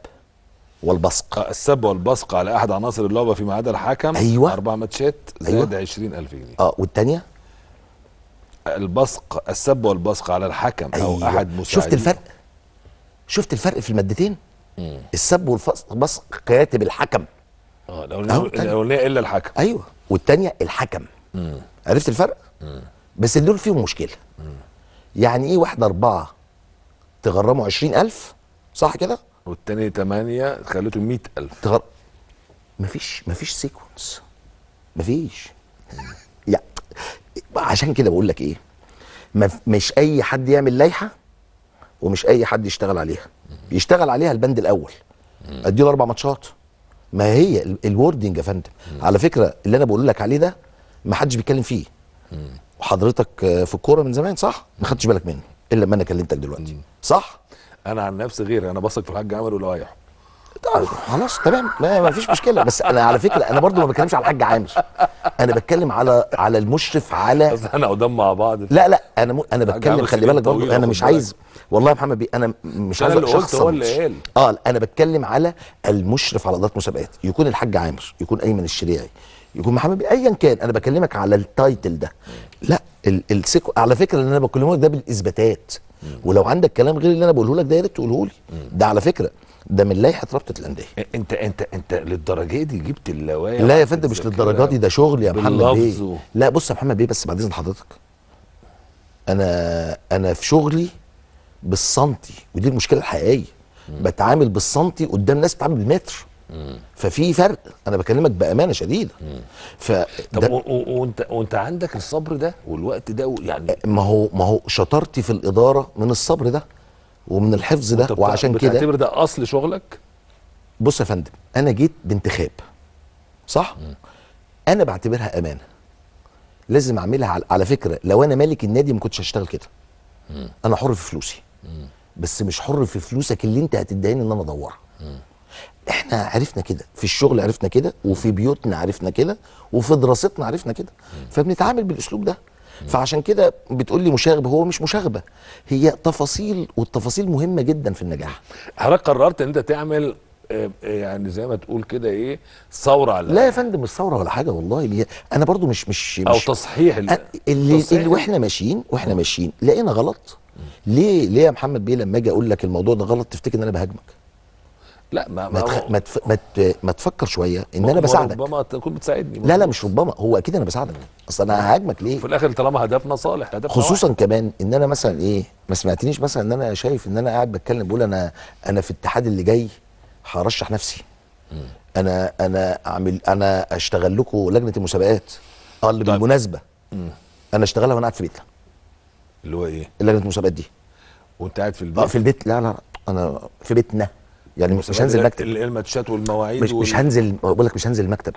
والبصق آه السب والبصق على احد عناصر اللعبه فيما عدا الحكم ايوه اربع ماتشات زائد أيوة. 20000 جنيه اه والثانيه البصق السب والبصق على الحكم أيوة. او احد مساعدين شفت الفرق شفت الفرق في المادتين مم. السب والبصق كاتب الحكم اه الاولانيه الا الحكم ايوه والثانيه الحكم مم. عرفت الفرق مم. بس دول فيهم مشكله يعني ايه واحده اربعه تغرموا 20000 صح كده والتاني تمانية خليته 100000 تغر... مفيش مفيش سيكونس مفيش يعني عشان كده بقول لك ايه مف... مش اي حد يعمل لائحه ومش اي حد يشتغل عليها يشتغل عليها البند الاول اديله اربع ماتشات ما هي الوردنج يا فندم على فكره اللي انا بقول لك عليه ده ما حدش بيتكلم فيه حضرتك في الكوره من زمان صح ما خدتش بالك مني الا لما انا كلمتك دلوقتي صح انا عن نفسي غير انا بثق في الحاج عامر ولوايح طيب، خلاص تمام ما فيش مشكله بس انا على فكره انا برضو ما بتكلمش على الحاج عامر انا بتكلم على على المشرف على انا قدام مع بعض لا لا انا م... انا بتكلم خلي بالك برضو انا مش عايز والله يا محمد بيه انا مش عايز شخص هو اللي قال اه انا بتكلم على المشرف على اداره مسابقات يكون الحاج عامر يكون ايمن الشريعي يكون محمد بيه ايا كان انا بكلمك على التايتل ده لا الثقه على فكره اللي انا بكلمك ده بالاثباتات ولو عندك كلام غير اللي انا بقوله لك ده يا ريت تقوله لي ده على فكره ده من لائحه رابطه الانديه انت انت انت للدرجه دي جبت اللوايا لا يا فندم مش للدرجه دي ده شغل يا محمد بيه لا بص يا محمد بيه بس بعد اذن حضرتك انا انا في شغلي بالسنتي ودي المشكله الحقيقيه بتعامل بالسنتي قدام ناس بتعامل بالمتر ففي فرق انا بكلمك بامانه شديده ف طب وانت وانت عندك الصبر ده والوقت ده يعني ما هو ما هو شطارتي في الاداره من الصبر ده ومن الحفظ ده وعشان كده بتعتبر ده اصل شغلك بص يا فندم انا جيت بانتخاب صح مم. انا بعتبرها امانه لازم اعملها على فكره لو انا مالك النادي ما كنتش هشتغل كده مم. انا حر في فلوسي مم. بس مش حر في فلوسك اللي انت هتديني ان انا ادورها احنا عرفنا كده في الشغل عرفنا كده وفي بيوتنا عرفنا كده وفي دراستنا عرفنا كده فبنتعامل بالاسلوب ده فعشان كده بتقول لي مشاغبه هو مش مشاغبه هي تفاصيل والتفاصيل مهمه جدا في النجاح حضرتك قررت ان انت تعمل آه، آه، يعني زي ما تقول كده ايه ثوره على لا يا فندم مش ثوره ولا حاجه والله انا برضو مش مش مش او تصحيح اللي, اللي, اللي واحنا ماشيين واحنا ماشيين لقينا غلط ليه ليه يا محمد بيه لما اجي اقول لك الموضوع ده غلط تفتكر ان انا بهاجمك لا ما ما تخ... ما, تف... ما, ت... ما تفكر شويه ان انا بساعدك ربما تكون بتساعدني لا لا مش ربما هو اكيد انا بساعدك اصل انا ههاجمك ليه في الاخر طالما هدفنا صالح هدفنا خصوصا واحد. كمان ان انا مثلا ايه ما سمعتنيش مثلا ان انا شايف ان انا قاعد بتكلم بقول انا انا في الاتحاد اللي جاي هرشح نفسي م. انا انا اعمل انا اشتغل لكم لجنه المسابقات اه اللي طيب. بالمناسبه م. انا اشتغلها وانا قاعد في بيتنا اللي هو ايه لجنه المسابقات دي وانت قاعد في البيت اه في البيت لا لا انا في بيتنا يعني مش هنزل مكتب الماتشات والمواعيد مش, وال... مش هنزل بقول لك مش هنزل المكتب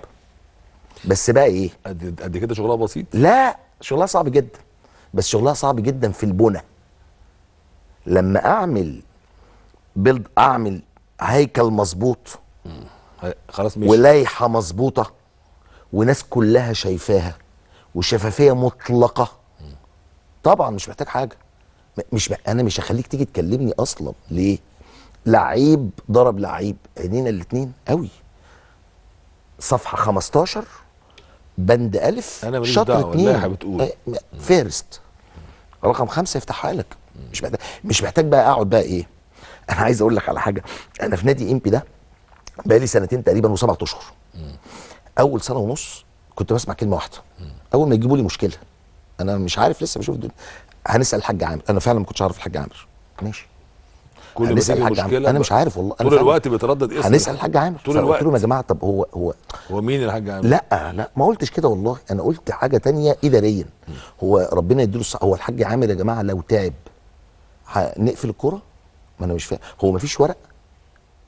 بس بقى ايه قد قد كده شغلها بسيط لا شغلها صعب جدا بس شغلها صعب جدا في البنى لما اعمل بيلد اعمل هيكل مظبوط خلاص مش ولايحه مظبوطه وناس كلها شايفاها وشفافيه مطلقه طبعا مش محتاج حاجه مش انا مش هخليك تيجي تكلمني اصلا ليه لعيب ضرب لعيب عينينا الاثنين قوي صفحه 15 بند الف انا ماليش شطر اتنين بتقول إيه، فيرست رقم خمسه يفتحها لك مش محتاج مش محتاج بقى اقعد بقى ايه انا عايز اقول لك على حاجه انا في نادي امبي ده بقالي سنتين تقريبا وسبعة اشهر اول سنه ونص كنت بسمع كلمه واحده اول ما يجيبوا لي مشكله انا مش عارف لسه بشوف الدنيا هنسال الحاج عامر انا فعلا ما كنتش عارف الحاج عامر ماشي كل هنسال الحاج عامر انا مش عارف والله طول الوقت بيتردد اسمه هنسال الحاج عامر طول الوقت قلت لهم يا جماعه طب هو هو هو مين الحاج عامر؟ لا لا ما قلتش كده والله انا قلت حاجه تانية اداريا هو ربنا يديله الصحه هو الحاج عامر يا جماعه لو تعب هنقفل الكوره ما انا مش فاهم هو ما فيش ورق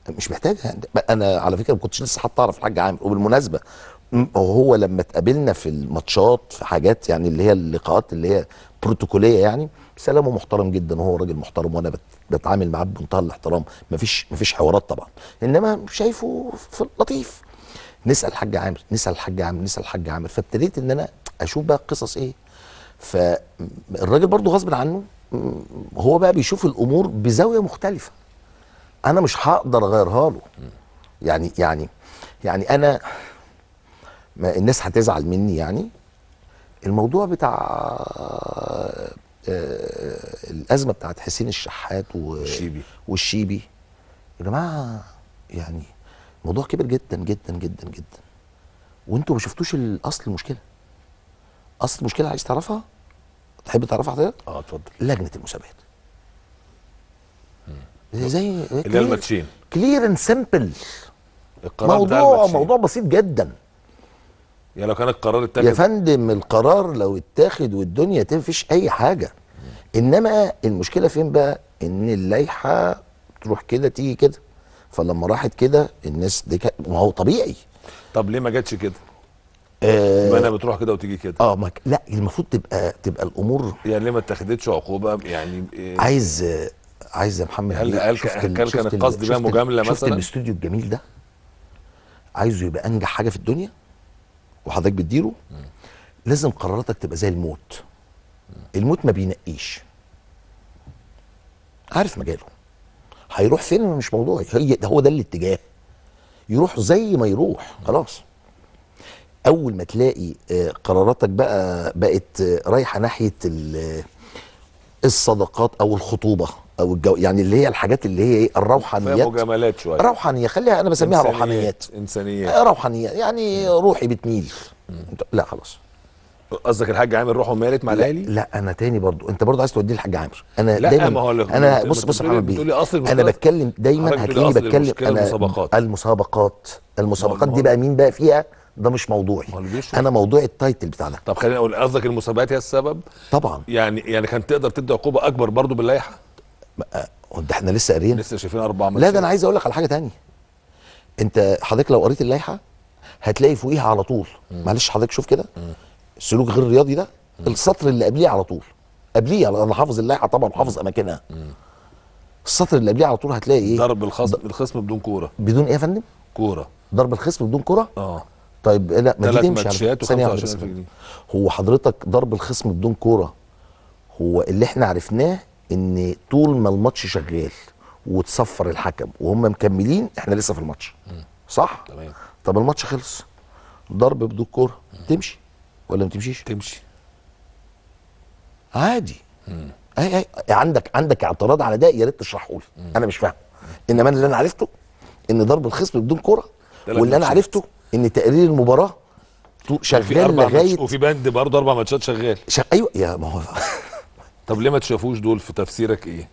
مش محتاجها انا على فكره ما كنتش لسه حتى اعرف الحاج عامر وبالمناسبه هو لما اتقابلنا في الماتشات في حاجات يعني اللي هي اللقاءات اللي هي بروتوكوليه يعني سلامه محترم جدا وهو راجل محترم وانا بتعامل معاه بمنتهى الاحترام مفيش مفيش حوارات طبعا انما شايفه لطيف نسال الحاج عامر نسال الحاج عامر نسال الحاج عامر فابتديت ان انا اشوف بقى قصص ايه فالراجل برضه غصب عنه هو بقى بيشوف الامور بزاويه مختلفه انا مش هقدر اغيرها له يعني يعني يعني انا ما الناس هتزعل مني يعني الموضوع بتاع آه، الازمه بتاعت حسين الشحات والشيبي والشيبي يا جماعه يعني الموضوع كبر جدا جدا جدا جدا وانتوا ما شفتوش الاصل المشكله اصل المشكله عايز تعرفها تحب تعرفها حضرتك اه اتفضل لجنه المسابقات زي زي الماتشين كلير اند سيمبل موضوع موضوع بسيط جدا يعني لو كان القرار اتاخد يا فندم القرار لو اتاخد والدنيا تنفش اي حاجه انما المشكله فين بقى ان اللائحه تروح كده تيجي كده فلما راحت كده الناس دي ما هو طبيعي طب ليه ما جاتش كده ما آه، انا بتروح كده وتيجي كده اه ما لا المفروض تبقى تبقى الامور يعني ليه ما اتخذتش عقوبه يعني إيه عايز عايز يا محمد هل هل كان القصد بقى مجامله مثلا شفت الاستوديو الجميل ده عايزه يبقى انجح حاجه في الدنيا وحضرتك بتديره لازم قراراتك تبقى زي الموت الموت ما بينقيش عارف مجاله هيروح فين مش موضوعي هي ده هو ده الاتجاه يروح زي ما يروح خلاص اول ما تلاقي آه، قراراتك بقى بقت رايحه ناحيه آه، الصدقات او الخطوبه او الجو يعني اللي هي الحاجات اللي هي ايه الروحانيات مجاملات شويه روحانيه خليها انا بسميها إنسانيات. روحانيات انسانيات آه، روحانيات يعني مم. روحي بتميل لا خلاص قصدك الحاج عامر روحه مالت مع الاهلي؟ لا, لا انا تاني برضو انت برضو عايز توديه الحاج عامر انا لا دايما ما هو انا بص بص يا بيه انا بتكلم دايما هتلاقيني بتكلم انا المسابقات المسابقات المسابقات دي بقى مين بقى فيها ده مش موضوعي انا موضوعي التايتل بتاعنا طب خليني اقول قصدك المسابقات هي السبب طبعا يعني يعني كان تقدر تدي عقوبه اكبر برضو باللائحه آه، ده احنا لسه قاريين لسه شايفين اربع لا ده انا عايز اقول لك على حاجه ثانيه انت حضرتك لو قريت اللائحه هتلاقي فوقيها على طول معلش حضرتك شوف كده السلوك غير الرياضي ده السطر اللي قبليه على طول قبليه انا حافظ اللائحه طبعا وحافظ اماكنها السطر اللي قبليه على طول هتلاقي ايه ضرب الخصم الخصم بدون كوره بدون ايه يا فندم كوره ضرب الخصم بدون كوره اه طيب لا ما دي مش ثانيه هو حضرتك ضرب الخصم بدون كوره هو اللي احنا عرفناه ان طول ما الماتش شغال وتصفر الحكم وهم مكملين احنا لسه في الماتش صح تمام طب الماتش خلص ضرب بدون كوره تمشي ولا ما تمشيش تمشي عادي اي اي عندك عندك اعتراض على ده يا ريت تشرحه لي انا مش فاهم انما اللي انا عرفته ان ضرب الخصم بدون كوره واللي انا عرفته ان تقرير المباراه شغال لغايه وفي بند برضه اربع ماتشات شغال ايوه يا ما هو طب ليه ما تشافوش دول في تفسيرك ايه؟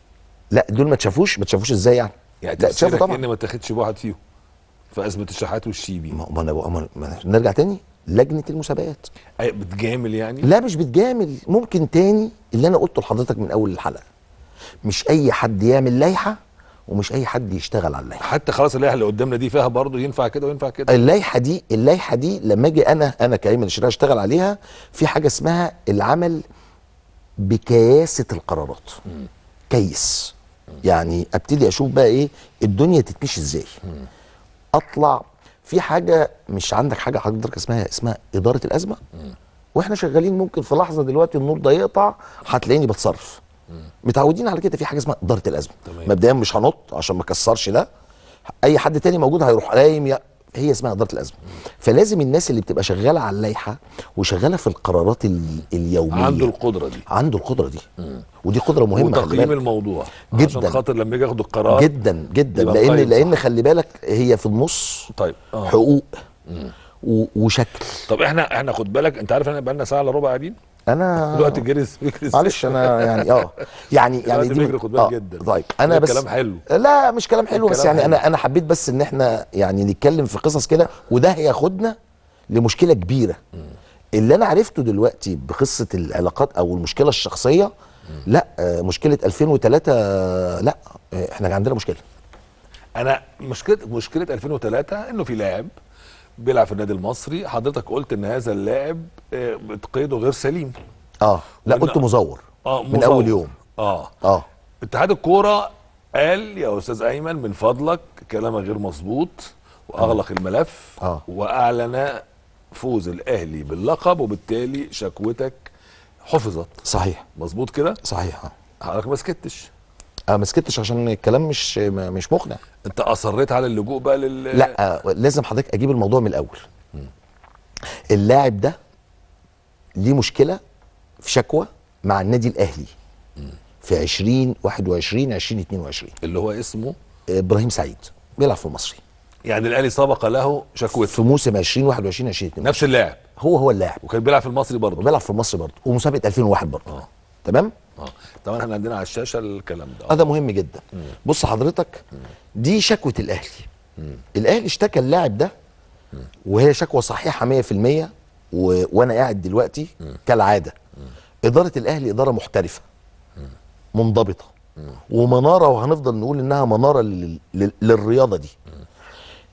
لا دول ما تشافوش ما تشافوش ازاي يعني؟ يعني تفسيرك طبعا إيه ان ما تاخدش بواحد فيهم في ازمه الشحات والشيبي ما انا نرجع تاني لجنه المسابقات أي بتجامل يعني؟ لا مش بتجامل ممكن تاني اللي انا قلته لحضرتك من اول الحلقه مش اي حد يعمل لائحه ومش اي حد يشتغل على اللائحه حتى خلاص اللائحه اللي قدامنا دي فيها برضه ينفع كده وينفع كده اللائحه دي اللائحه دي لما اجي انا انا كايمن الشرعي اشتغل عليها في حاجه اسمها العمل بكياسه القرارات كيس يعني ابتدي اشوف بقى ايه الدنيا تتمشي ازاي اطلع في حاجه مش عندك حاجه حضرتك اسمها اسمها اداره الازمه واحنا شغالين ممكن في لحظه دلوقتي النور ده يقطع هتلاقيني بتصرف متعودين على كده في حاجه اسمها اداره الازمه مبدئيا مش هنط عشان ما اكسرش ده اي حد تاني موجود هيروح قايم هي اسمها اداره الازمه فلازم الناس اللي بتبقى شغاله على اللائحه وشغاله في القرارات اليوميه عنده القدره دي عنده القدره دي مم. ودي قدره مهمه وتقييم الموضوع جدا عشان خاطر لما يجي ياخد القرار جدا جدا لان لان خلي بالك هي في النص طيب آه. حقوق مم. وشكل طب احنا احنا خد بالك انت عارف احنا بقى لنا ساعه الا ربع قاعدين انا دلوقتي جريس معلش انا يعني اه يعني يعني دي بيجري خد بالك آه، جدا طيب انا بس كلام حلو لا مش كلام حلو بس يعني حلو. انا انا حبيت بس ان احنا يعني نتكلم في قصص كده وده هياخدنا لمشكله كبيره اللي انا عرفته دلوقتي بقصه العلاقات او المشكله الشخصيه لا آه، مشكله 2003 لا آه، احنا عندنا مشكله انا مشكله مشكله 2003 انه في لاعب بيلعب في النادي المصري حضرتك قلت ان هذا اللاعب آه، تقيده غير سليم اه لا قلت مزور آه مزور. من اول يوم اه اه اتحاد الكوره قال يا استاذ ايمن من فضلك كلامه غير مظبوط واغلق آه. الملف آه. واعلن فوز الاهلي باللقب وبالتالي شكوتك حفظت صحيح مظبوط كده صحيح آه. حضرتك ما سكتش اه ما سكتش عشان الكلام مش مش مقنع انت اصريت على اللجوء بقى لل لا آه، لازم حضرتك اجيب الموضوع من الاول اللاعب ده ليه مشكله في شكوى مع النادي الاهلي في 20 21 2022 اللي هو اسمه ابراهيم سعيد بيلعب في المصري يعني الاهلي سبق له شكوته في موسم 2021 2022 نفس اللاعب هو هو اللاعب وكان بيلعب في المصري برضه بيلعب في المصري برضه ومسابقه 2001 برضه آه. تمام اه طبعا احنا عندنا على الشاشه الكلام ده هذا مهم جدا مم. بص حضرتك مم. دي شكوه الاهلي مم. الاهلي اشتكى اللاعب ده مم. وهي شكوى صحيحه 100% و... وانا قاعد دلوقتي مم. كالعاده مم. اداره الاهلي اداره محترفه مم. منضبطه مم. ومناره وهنفضل نقول انها مناره لل... لل... للرياضه دي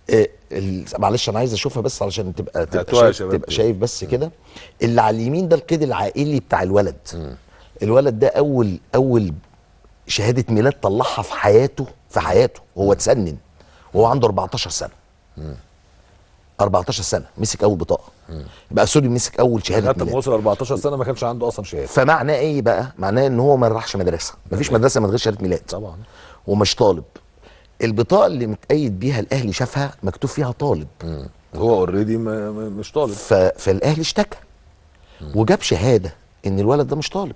إيه ال... معلش انا عايز اشوفها بس علشان تبقى تبقى شايف, تبقى شايف بس كده اللي على اليمين ده القيد العائلي بتاع الولد مم. الولد ده اول اول شهاده ميلاد طلعها في حياته في حياته وهو اتسنن وهو عنده 14 سنه م. 14 سنه مسك اول بطاقه مم. بقى سوري مسك اول شهاده ميلاد. حتى لما وصل 14 سنه ما كانش عنده اصلا شهاده فمعناه ايه بقى معناه ان هو ما راحش مدرسه ما فيش مدرسه من غير شهاده ميلاد طبعا ومش طالب البطاقه اللي متأيد بيها الاهلي شافها مكتوب فيها طالب مم. هو اوريدي مش طالب ف... فالاهلي اشتكى وجاب شهاده ان الولد ده مش طالب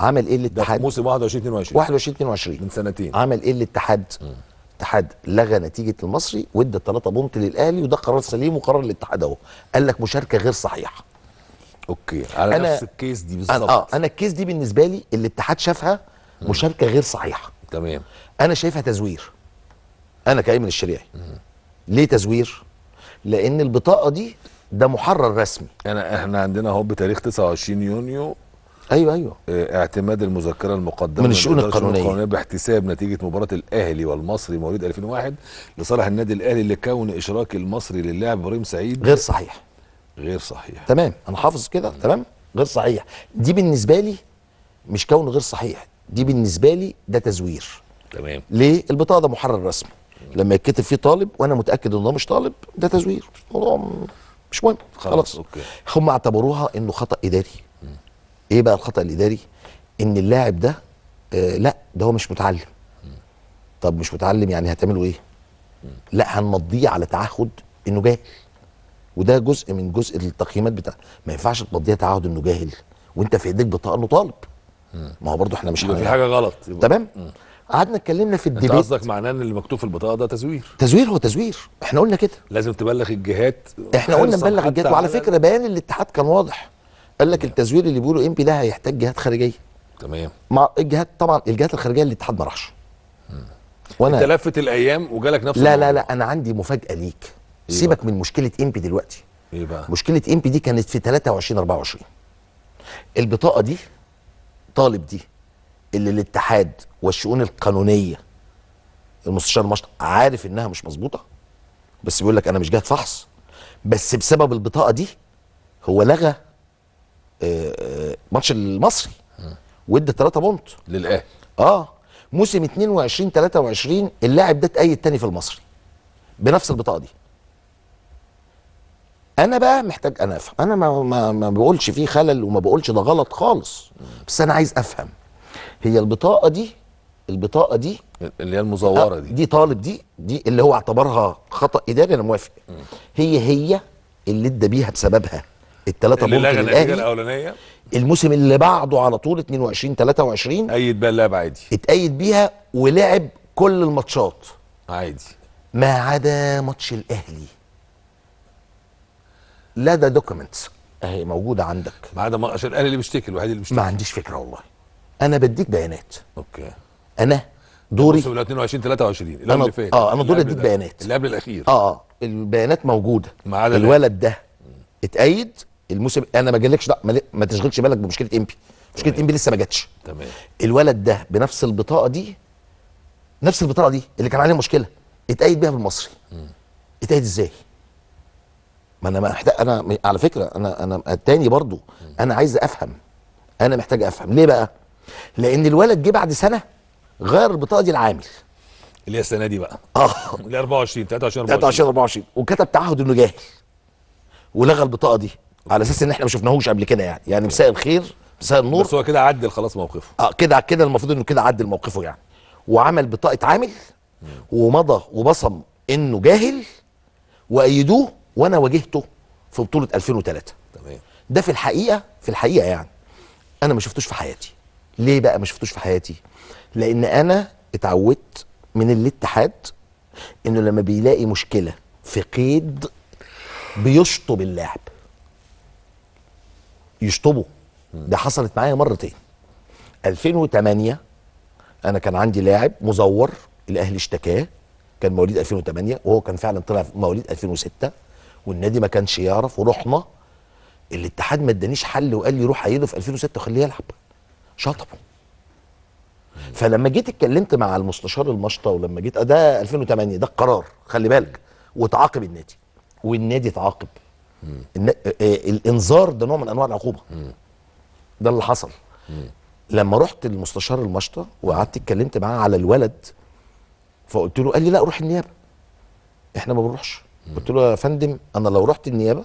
عمل ايه الاتحاد؟ موسم 21 22 21 22 من سنتين عمل ايه الاتحاد؟ الاتحاد لغى نتيجه المصري وادى 3 بونت للاهلي وده قرار سليم وقرار الاتحاد اهو قال لك مشاركه غير صحيحه اوكي على أنا نفس الكيس دي بالظبط اه انا الكيس دي بالنسبه لي الاتحاد شافها مشاركه غير صحيحه تمام انا شايفها تزوير انا كايمن الشريعي ليه تزوير لان البطاقه دي ده محرر رسمي انا احنا عندنا اهو بتاريخ 29 يونيو ايوه ايوه آه، اعتماد المذكره المقدمه من الشؤون القانونيه القانونيه باحتساب نتيجه مباراه الاهلي والمصري مواليد 2001 لصالح النادي الاهلي لكون اشراك المصري للاعب ابراهيم سعيد غير صحيح غير صحيح تمام انا حافظ كده تمام غير صحيح دي بالنسبه لي مش كون غير صحيح دي بالنسبه لي ده تزوير تمام ليه البطاقه ده محرر رسمي لما يتكتب فيه طالب وانا متاكد ان هو مش طالب ده تزوير الموضوع مش مهم خلاص, خلاص. اوكي هم اعتبروها انه خطا اداري ايه بقى الخطا الاداري ان اللاعب ده آه لا ده هو مش متعلم طب مش متعلم يعني هتعملوا ايه لا هنمضيه على تعهد انه جاهل وده جزء من جزء التقييمات بتاع ما ينفعش تمضيها تعهد انه جاهل وانت في ايديك بطاقه انه طالب ما هو برضه احنا مش في حاجه غلط تمام قعدنا اتكلمنا في الديبيت انت قصدك معناه ان اللي مكتوب في البطاقه ده تزوير تزوير هو تزوير احنا قلنا كده لازم تبلغ الجهات احنا قلنا نبلغ الجهات وعلى فكره بيان الاتحاد كان واضح قال لك التزوير اللي بيقولوا ام بي ده هيحتاج جهات خارجيه تمام مع الجهات طبعا الجهات الخارجيه اللي الاتحاد ما راحش وانا انت لفت الايام وجالك نفس لا لا لا انا عندي مفاجاه ليك إيه سيبك بقى؟ من مشكله ام بي دلوقتي ايه بقى مشكله ام بي دي كانت في 23 24 البطاقه دي طالب دي اللي الاتحاد والشؤون القانونيه المستشار مشط عارف انها مش مظبوطه بس بيقول لك انا مش جهه فحص بس بسبب البطاقه دي هو لغى ماتش المصري وادى 3 بونت للاهلي اه موسم 22 23 اللاعب ده اتأيد تاني في المصري بنفس البطاقه دي انا بقى محتاج انا افهم انا ما, ما, ما بقولش فيه خلل وما بقولش ده غلط خالص بس انا عايز افهم هي البطاقه دي البطاقه دي اللي هي المزوره آه، دي دي طالب دي دي اللي هو اعتبرها خطا اداري انا موافق هي هي اللي ادى بيها بسببها الثلاثه اللي لغى النتيجه الاولانيه الموسم اللي بعده على طول 22 23 ايد بقى اللعب عادي اتأيد بيها ولعب كل الماتشات عادي ما عدا ماتش الاهلي لا ده دوكيومنتس اهي موجوده عندك ما عدا ماتش الاهلي اللي بيشتكي الوحيد اللي بيشتكي ما عنديش فكره والله انا بديك بيانات اوكي انا دوري الموسم 22 23 اللي قبل فات اه انا دوري اديك بيانات اللي قبل الاخير اه اه البيانات موجوده ما عدا الولد ده اتأيد الموسم انا ما جالكش لا ما تشغلش بالك بمشكله امبي مشكله امبي لسه ما جاتش تمام الولد ده بنفس البطاقه دي نفس البطاقه دي اللي كان عليه مشكله اتأيد بيها بالمصري اتأيد ازاي ما انا محتاج انا على فكره انا انا التاني برضو مم. انا عايز افهم انا محتاج افهم ليه بقى لان الولد جه بعد سنه غير البطاقه دي العامل اللي هي السنه دي بقى اه اللي 24 23 24 23 24 وكتب تعهد انه جاهل ولغى البطاقه دي على اساس ان احنا ما شفناهوش قبل كده يعني يعني مساء الخير مساء النور بس هو كده عدل خلاص موقفه اه كده كده المفروض انه كده عدل موقفه يعني وعمل بطاقه عامل ومضى وبصم انه جاهل وايدوه وانا واجهته في بطوله 2003 تمام ده في الحقيقه في الحقيقه يعني انا ما شفتوش في حياتي ليه بقى ما شفتوش في حياتي لان انا اتعودت من الاتحاد انه لما بيلاقي مشكله في قيد بيشطب اللاعب يشطبوا ده حصلت معايا مرتين 2008 انا كان عندي لاعب مزور الاهلي اشتكاه كان مواليد 2008 وهو كان فعلا طلع مواليد 2006 والنادي ما كانش يعرف ورحنا الاتحاد ما ادانيش حل وقال لي روح عيده في 2006 وخليه يلعب شطبه فلما جيت اتكلمت مع المستشار المشطه ولما جيت آه، ده 2008 ده القرار خلي بالك وتعاقب النادي والنادي تعاقب إن إيه، الانذار ده نوع من انواع العقوبه ده اللي حصل لما رحت لمستشار المشطه وقعدت اتكلمت معاه على الولد فقلت له قال لي لا روح النيابه احنا ما بنروحش قلت له يا فندم انا لو رحت النيابه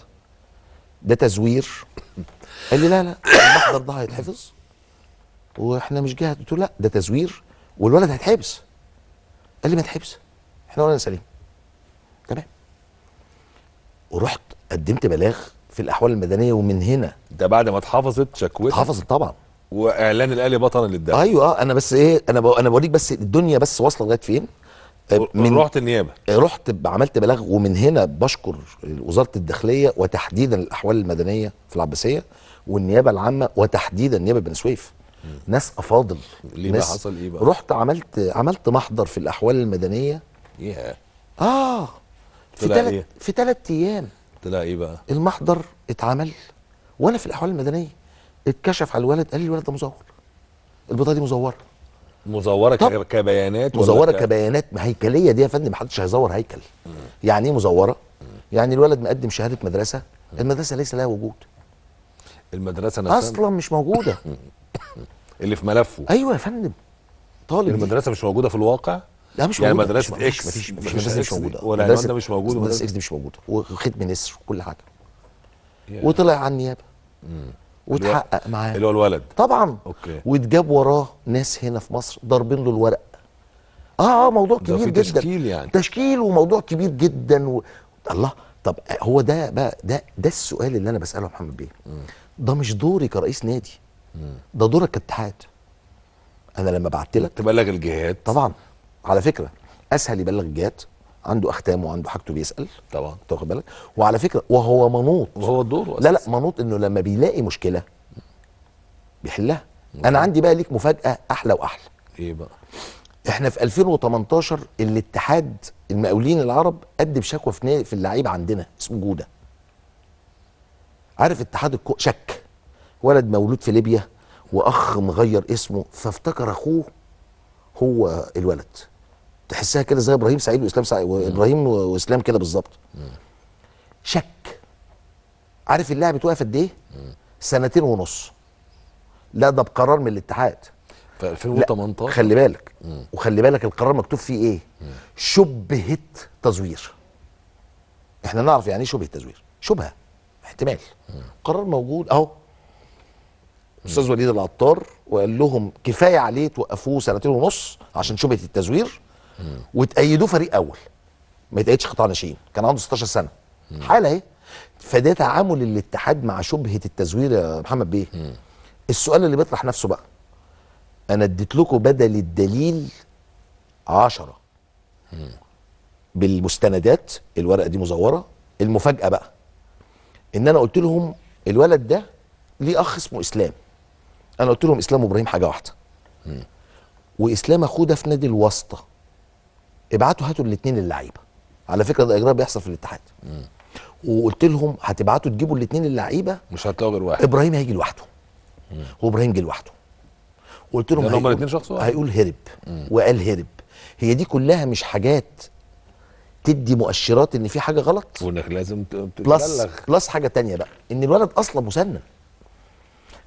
ده تزوير قال لي لا لا المحضر ده هيتحفظ واحنا مش جهه قلت له لا ده تزوير والولد هيتحبس قال لي ما تحبس احنا ولا سليم ورحت قدمت بلاغ في الاحوال المدنيه ومن هنا ده بعد ما اتحفظت شكوتك اتحفظت طبعا واعلان الاهلي بطلا للدوري ايوه اه انا بس ايه انا انا بوريك بس الدنيا بس واصله لغايه فين آه، من رحت النيابه رحت عملت بلاغ ومن هنا بشكر وزاره الداخليه وتحديدا الاحوال المدنيه في العباسيه والنيابه العامه وتحديدا النيابه بن سويف ناس افاضل ليه ناس حصل ايه بقى رحت عملت عملت محضر في الاحوال المدنيه ياه yeah. اه في تلات ايه؟ في ثلاث ايام طلع ايه بقى؟ المحضر اتعمل وانا في الاحوال المدنيه اتكشف على الولد قال لي الولد ده مزور البطاقه دي مزوره مزوره كبيانات مزوره ك... كبيانات هيكليه دي يا فندم محدش هيزور هيكل مم. يعني ايه مزوره؟ مم. يعني الولد مقدم شهاده مدرسه مم. المدرسه ليس لها وجود المدرسه نفسها اصلا مش موجوده اللي في ملفه ايوه يا فندم طالب المدرسه دي. مش موجوده في الواقع لا مش يعني موجوده يعني مدرسه اكس مفيش مفيش مدرسه مش موجوده مدرسة, ده مش موجوده مدرسه اكس دي مش موجوده وخدمة نسر وكل حاجه وطلع على النيابه واتحقق وتحقق معاه اللي هو الولد طبعا اوكي واتجاب وراه ناس هنا في مصر ضاربين له الورق اه اه موضوع كبير جدا تشكيل يعني تشكيل وموضوع كبير جدا و... الله طب آه، هو ده بقى ده ده السؤال اللي انا بساله محمد بيه ده مش دوري كرئيس نادي ده دورك كاتحاد انا لما بعت لك تبلغ الجهات طبعا على فكره اسهل يبلغ الجهات عنده اختام وعنده حاجته بيسال طبعا تاخد بالك وعلى فكره وهو منوط وهو دوره لا لا منوط انه لما بيلاقي مشكله بيحلها مم. انا عندي بقى ليك مفاجاه احلى واحلى ايه بقى احنا في 2018 الاتحاد المقاولين العرب قدم شكوى في في اللعيب عندنا اسمه جوده عارف اتحاد الكو شك ولد مولود في ليبيا واخ مغير اسمه فافتكر اخوه هو الولد تحسها كده زي ابراهيم سعيد واسلام سعيد وابراهيم واسلام كده بالظبط شك عارف اللاعب اتوقف قد ايه سنتين ونص لا ده بقرار من الاتحاد في 2018 خلي بالك مم. وخلي بالك القرار مكتوب فيه ايه مم. شبهه تزوير احنا نعرف يعني ايه شبهه تزوير شبهه احتمال مم. قرار موجود اهو استاذ وليد العطار وقال لهم كفايه عليه توقفوه سنتين ونص عشان شبهه التزوير وتأيدوه فريق اول ما يتأيدش قطاع ناشئين كان عنده 16 سنه حاله اهي فده تعامل الاتحاد مع شبهه التزوير يا محمد بيه السؤال اللي بيطرح نفسه بقى انا اديت لكم بدل الدليل 10 بالمستندات الورقه دي مزوره المفاجاه بقى ان انا قلت لهم الولد ده ليه اخ اسمه اسلام انا قلت لهم اسلام وابراهيم حاجه واحده واسلام اخوه ده في نادي الواسطه ابعتوا هاتوا الاثنين اللعيبه على فكره ده اجراء بيحصل في الاتحاد وقلت لهم هتبعتوا تجيبوا الاثنين اللعيبه مش هتلاقوا غير واحد ابراهيم هيجي لوحده وابراهيم جه لوحده قلت لهم هم الاثنين شخص واحد هيقول هرب مم. وقال هرب هي دي كلها مش حاجات تدي مؤشرات ان في حاجه غلط وانك لازم تبلغ بلس حاجه تانية بقى ان الولد اصلا مسنن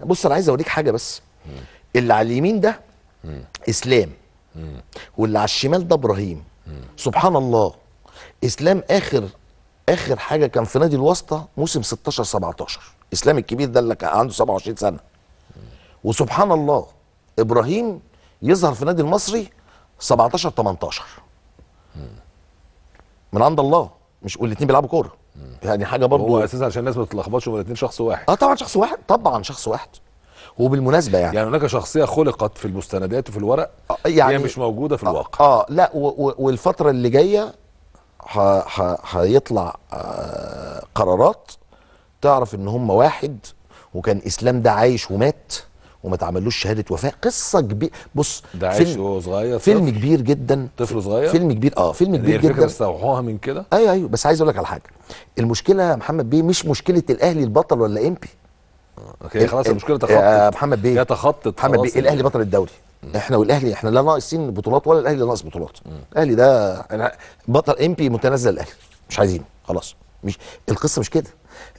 بص انا عايز اوريك حاجه بس مم. اللي على اليمين ده مم. اسلام واللي على الشمال ده ابراهيم سبحان الله اسلام اخر اخر حاجه كان في نادي الواسطه موسم 16 17 اسلام الكبير ده اللي كان عنده 27 سنه وسبحان الله ابراهيم يظهر في نادي المصري 17 18 من عند الله مش والاثنين بيلعبوا كوره يعني حاجه برضه هو اساسا عشان الناس ما تتلخبطش هما الاثنين شخص واحد اه طبعا شخص واحد طبعا شخص واحد وبالمناسبه يعني يعني هناك شخصيه خلقت في المستندات وفي الورق آه، يعني هي مش موجوده في آه، الواقع اه, آه لا والفتره اللي جايه هيطلع آه قرارات تعرف ان هم واحد وكان اسلام ده عايش ومات وما تعملوش شهاده وفاه قصه كبيره بص ده عايش وهو صغير فيلم طفل. كبير جدا طفل صغير فيلم كبير اه فيلم يعني كبير كبير الفكرة جدا استوحوها من كده ايوه ايوه بس عايز اقول لك على حاجه المشكله يا محمد بيه مش مشكله الاهلي البطل ولا امبي اوكي خلاص المشكله تخطط يا محمد بيه يتخطط محمد بيه الاهلي بطل الدوري احنا والاهلي احنا لا ناقصين بطولات ولا الاهلي ناقص بطولات الاهلي ده انا بطل بي متنازل الاهلي مش عايزينه خلاص مش القصه مش كده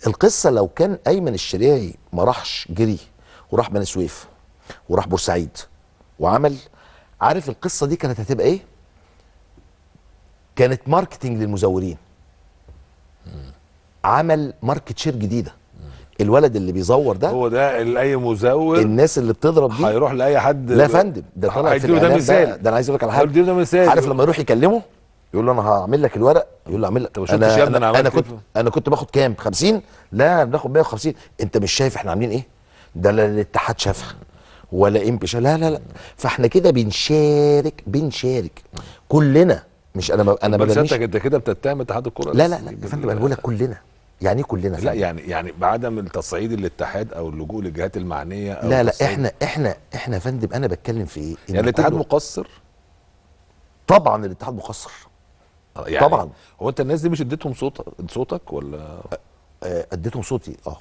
القصه لو كان ايمن الشريعي ما راحش جري وراح بني سويف وراح بورسعيد وعمل عارف القصه دي كانت هتبقى ايه كانت ماركتنج للمزورين عمل ماركت شير جديده الولد اللي بيزور ده هو ده اي مزور الناس اللي بتضرب دي هيروح لاي حد لا يا فندم ده طلع في ده مثال ده انا عايز اقول لك على حاجه ده مثال عارف لما يروح يكلمه يقول له انا هعمل لك الورق يقول له اعمل لك انا انا, أنا, أنا إيه؟ كنت انا كنت باخد كام 50 لا بناخد 150 انت مش شايف احنا عاملين ايه ده لا الاتحاد شافها ولا امبي لا لا لا فاحنا كده بنشارك بنشارك كلنا مش انا انا بس انت كده بتتهم اتحاد الكره لا لا لا يا فندم انا بقول لك كلنا يعني إيه كلنا لا يعني يعني بعدم التصعيد الاتحاد او اللجوء للجهات المعنيه أو لا لا التصعيد. احنا احنا احنا يا فندم انا بتكلم في ايه؟ يعني الاتحاد مقصر؟ طبعا الاتحاد مقصر آه، يعني طبعا هو انت الناس دي مش اديتهم صوت صوتك ولا آه، آه، اديتهم صوتي اه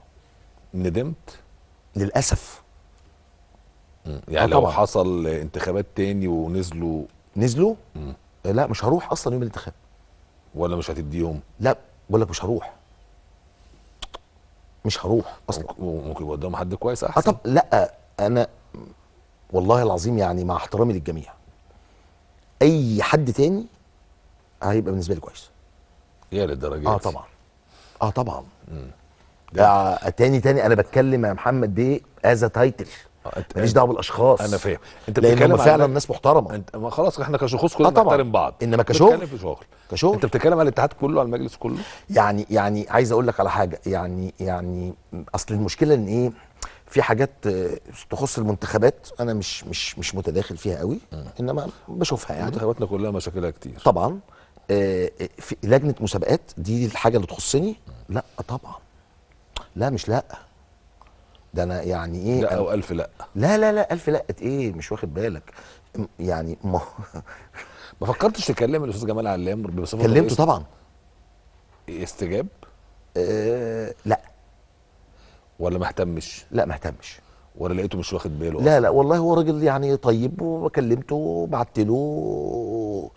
ندمت؟ للاسف يعني آه لو طبعا. حصل انتخابات تاني ونزلوا نزلوا؟ مم. لا مش هروح اصلا يوم الانتخاب ولا مش هتديهم؟ لا بقول لك مش هروح مش هروح اصلا ممكن يبقى قدام حد كويس آه، احسن طب لا انا والله العظيم يعني مع احترامي للجميع اي حد تاني هيبقى بالنسبه لي كويس يا للدرجه اه طبعا اه طبعا امم ده تاني تاني انا بتكلم يا محمد دي از تايتل ماليش دعوه بالاشخاص انا فاهم انت بتتكلم فعلا ناس محترمه انت ما خلاص احنا كشخص كلنا آه، بنحترم بعض انما كشغل بتتكلم في شغل كشغل انت بتتكلم على الاتحاد كله على المجلس كله يعني يعني عايز اقول لك على حاجه يعني يعني اصل المشكله ان ايه في حاجات آه، تخص المنتخبات انا مش مش مش متداخل فيها قوي انما بشوفها يعني منتخباتنا كلها مشاكلها كتير طبعا آه، في لجنه مسابقات دي الحاجه اللي تخصني لا طبعا لا مش لا ده انا يعني ايه لا او الف لا لا لا لا الف لا ايه مش واخد بالك يعني ما ما فكرتش تكلم الاستاذ جمال علام بصفه كلمته طبعا استجاب؟ أه لا ولا ما اهتمش؟ لا ما اهتمش ولا لقيته مش واخد باله لا لا والله هو راجل يعني طيب وكلمته وبعت له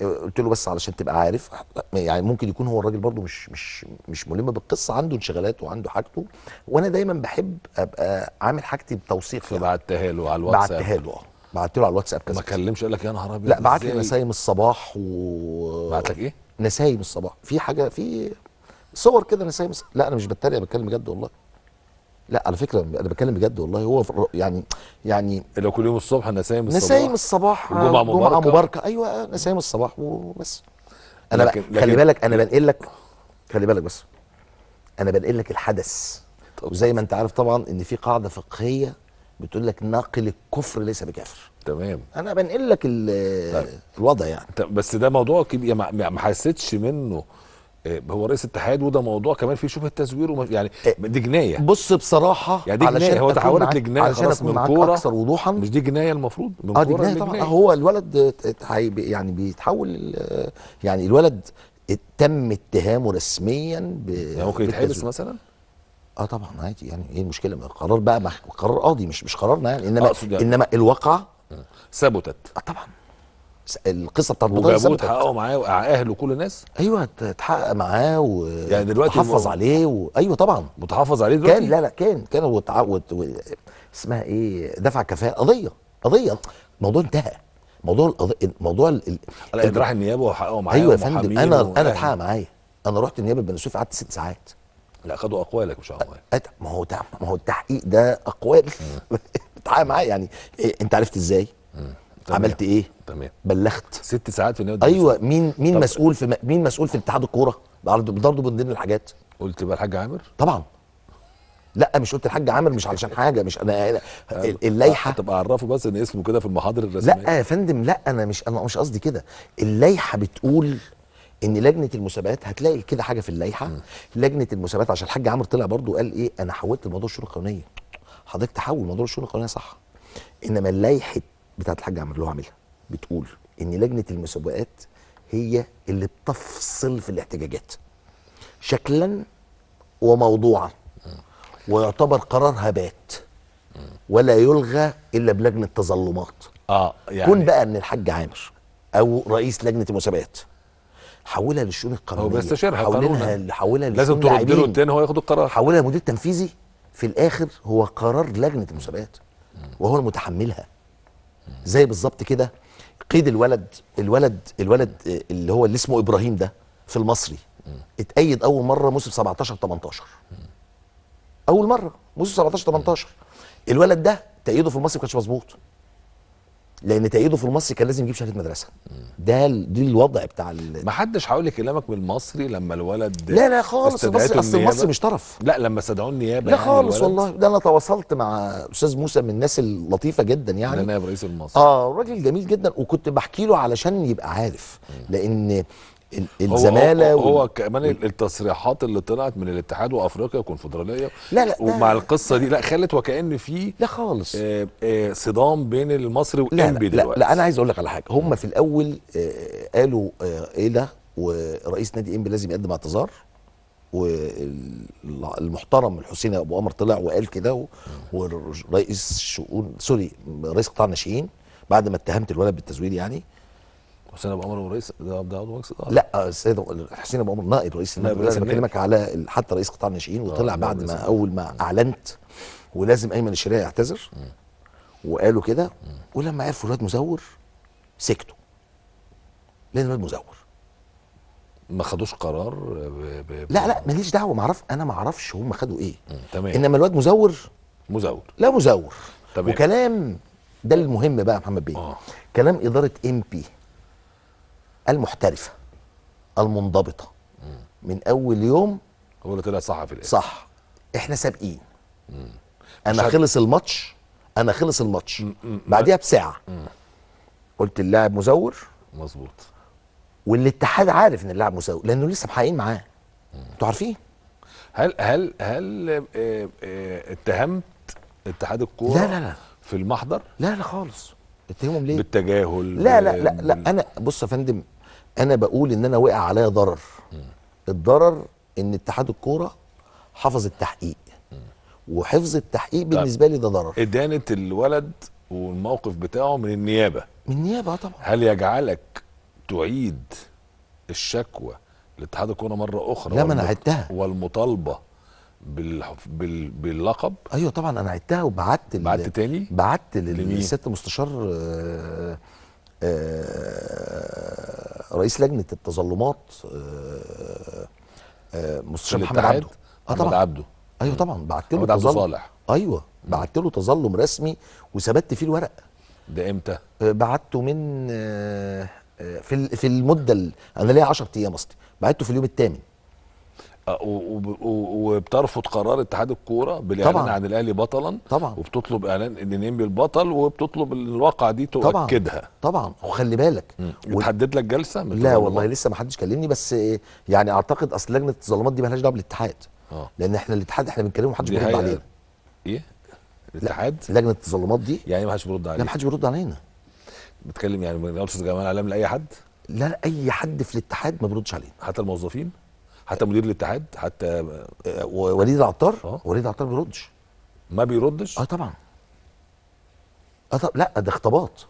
قلت له بس علشان تبقى عارف يعني ممكن يكون هو الراجل برضه مش مش مش ملم بالقصه عنده انشغالات وعنده حاجته وانا دايما بحب ابقى عامل حاجتي بتوثيق فبعتها له على الواتساب بعتها له آه. بعت له على الواتساب كذا ما كلمش قال لك يا نهار ابيض لا بعت لي نسايم الصباح و بعت لك ايه؟ نسايم الصباح في حاجه في صور كده نسايم الصباح لا انا مش بتريق بتكلم بجد والله لا على فكره انا بتكلم بجد والله هو يعني يعني لو كل يوم الصبح نسايم الصباح نسايم الصباح جمعه مباركه جمعه مباركه ايوه نسايم الصباح وبس انا لكن لكن خلي بالك انا بنقل لك خلي بالك بس انا بنقل لك الحدث طب. وزي ما انت عارف طبعا ان في قاعده فقهيه بتقول لك ناقل الكفر ليس بكافر تمام انا بنقل لك طيب. الوضع يعني طب بس ده موضوع كبير يعني ما حسيتش منه آه، هو رئيس اتحاد وده موضوع كمان فيه شبه تزوير وم... يعني آه، دي جنايه بص بصراحه يعني دي جنايه هو تحولت لجنايه علشان اكون معاك اكثر وضوحا مش دي جنايه المفروض من اه دي جنايه طبعا هو الولد يعني بيتحول يعني الولد تم اتهامه رسميا ب يعني ممكن يتحبس مثلا؟ اه طبعا عادي يعني ايه المشكله القرار بقى قرار قاضي مش مش قرارنا يعني انما يعني. انما الواقعه آه. ثبتت اه طبعا القصه بتاعت بطارس وجابوه اتحققوا معاه اهله وكل الناس ايوه اتحقق معاه و يعني دلوقتي محافظ و... عليه و... ايوه طبعا متحافظ عليه دلوقتي كان لا لا كان كان وتع... وت... و... اسمها ايه دفع كفاءه قضيه قضيه الموضوع انتهى موضوع القضية موضوع ال... راح النيابه وحققوا معايا ايوه يا فندم انا و... يعني. انا اتحقق معايا انا رحت النيابه البنسوفي قعدت ست ساعات لا خدوا اقوالك مش اقوال أت... ما هو ما هو التحقيق ده اقوال اتحقق معايا يعني إيه انت عرفت ازاي؟ تمام. عملت ايه تمام بلغت ست ساعات في النادي ايوه مين مين طب. مسؤول في مين مسؤول في اتحاد الكوره برضه من ضمن الحاجات قلت بقى الحاج عامر طبعا لا مش قلت الحاج عامر مش علشان حاجه مش انا اللائحه طب اعرفه بس ان اسمه كده في المحاضر الرسميه لا يا فندم لا انا مش انا مش قصدي كده اللائحه بتقول ان لجنه المسابقات هتلاقي كده حاجه في اللائحه لجنه المسابقات عشان الحاج عامر طلع برضو قال ايه انا حولت الموضوع الشؤون القانونيه حضرتك تحول موضوع الشؤون القانونيه صح انما لائحه بتاعت الحاج عمرو اللي هو عاملها بتقول ان لجنه المسابقات هي اللي بتفصل في الاحتجاجات شكلا وموضوعا ويعتبر قرارها بات ولا يلغى الا بلجنه تظلمات اه يعني كون بقى ان الحاج عامر او رئيس لجنه المسابقات حولها للشؤون القانونيه هو بيستشيرها حولها حولها لازم ترد له التاني هو ياخد القرار حولها للمدير التنفيذي في الاخر هو قرار لجنه المسابقات وهو المتحملها زي بالظبط كده قيد الولد الولد الولد آه، اللي هو اللي اسمه ابراهيم ده في المصري اتأيد اول مره موسم 17 18 اول مره موسم 17 18 الولد ده تأييده في المصري ما كانش مظبوط لان تأييده في المصري كان لازم يجيب شهاده مدرسه ده دي الوضع بتاع ما حدش هيقول كلامك من المصري لما الولد لا لا خالص المصري اصل المصري مش طرف لا لما استدعوه النيابه لا يعني خالص والله ده انا تواصلت مع استاذ موسى من الناس اللطيفه جدا يعني نائب رئيس المصري اه راجل جميل جدا وكنت بحكي له علشان يبقى عارف لان الزماله هو, هو, هو كمان التصريحات اللي طلعت من الاتحاد وافريقيا والكونفدراليه لا لا ومع القصه دي لا خلت وكأن في لا خالص آآ آه، آآ آه، صدام بين المصري وانبي دلوقتي لا, لا انا عايز اقول لك على حاجه هم في الاول آه، قالوا ايه ده ورئيس نادي انبي لازم يقدم اعتذار والمحترم الحسين ابو قمر طلع وقال كده ورئيس شؤون سوري رئيس قطاع الناشئين بعد ما اتهمت الولد بالتزوير يعني حسين ابو عمر ورئيس عضو مجلس اداره لا السيد حسين ابو عمر نائب رئيس النادي انا بكلمك على حتى رئيس قطاع الناشئين آه، وطلع آه بعد ما اول ما اعلنت ولازم ايمن الشريعي يعتذر وقالوا كده ولما عرفوا الواد مزور سكتوا لان الواد مزور ما خدوش قرار ب... ب... لا لا ماليش دعوه ما اعرف انا ما اعرفش هم خدوا ايه تمام انما الواد مزور مزور لا مزور تمام وكلام ده المهم بقى يا محمد بيه آه. كلام اداره ام بي المحترفه المنضبطه من اول يوم هو اللي طلع صح في الاخر صح احنا سابقين انا خلص الماتش انا خلص الماتش بعديها بساعه قلت اللاعب مزور مظبوط والاتحاد عارف ان اللاعب مزور لانه لسه محققين معاه انتوا عارفين هل هل هل آه، آه، اتهمت اتحاد الكوره لا لا لا في المحضر لا لا خالص اتهمهم ليه بالتجاهل لا لا لا, لا انا بص يا فندم انا بقول ان انا وقع عليا ضرر الضرر ان اتحاد الكوره حفظ التحقيق وحفظ التحقيق بالنسبه لي ده ضرر ادانه الولد والموقف بتاعه من النيابه من النيابه آه طبعا هل يجعلك تعيد الشكوى لاتحاد الكوره مره اخرى لا ما انا عدتها والمطالبه بال... باللقب ايوه طبعا انا عدتها وبعت بعت تاني بعت للست مستشار آه، آه، رئيس لجنه التظلمات آه، آه، مستشار محمد عبده اه طبعا عبده ايوه طبعا بعت له تظلم صالح ايوه بعت له تظلم رسمي وثبت فيه الورق ده امتى؟ بعته من في في المده انا ليا 10 ايام اصلي بعته في اليوم الثامن أه، وبترفض قرار اتحاد الكوره بالاعلان عن الاهلي بطلا طبعا وبتطلب اعلان ان نيمبي البطل وبتطلب الواقعه دي تؤكدها طبعا طبعاً. وخلي بالك وتحدد لك جلسه لا والله الله. لسه ما حدش كلمني بس يعني اعتقد اصل لجنه الظلمات دي مالهاش دعوه بالاتحاد آه. لان احنا الاتحاد احنا بنكلمه محدش بيرد علينا ايه الاتحاد لجنه التظلمات دي يعني إيه ما حدش بيرد علينا لا ما حدش بيرد علينا بتكلم يعني ما بنقولش جمال علام لاي حد لا اي حد في الاتحاد ما بيردش علينا حتى الموظفين حتى مدير الاتحاد حتى آه، وليد العطار أه؟ وليد العطار ما بيردش ما بيردش اه طبعا اه طب لا ده خطابات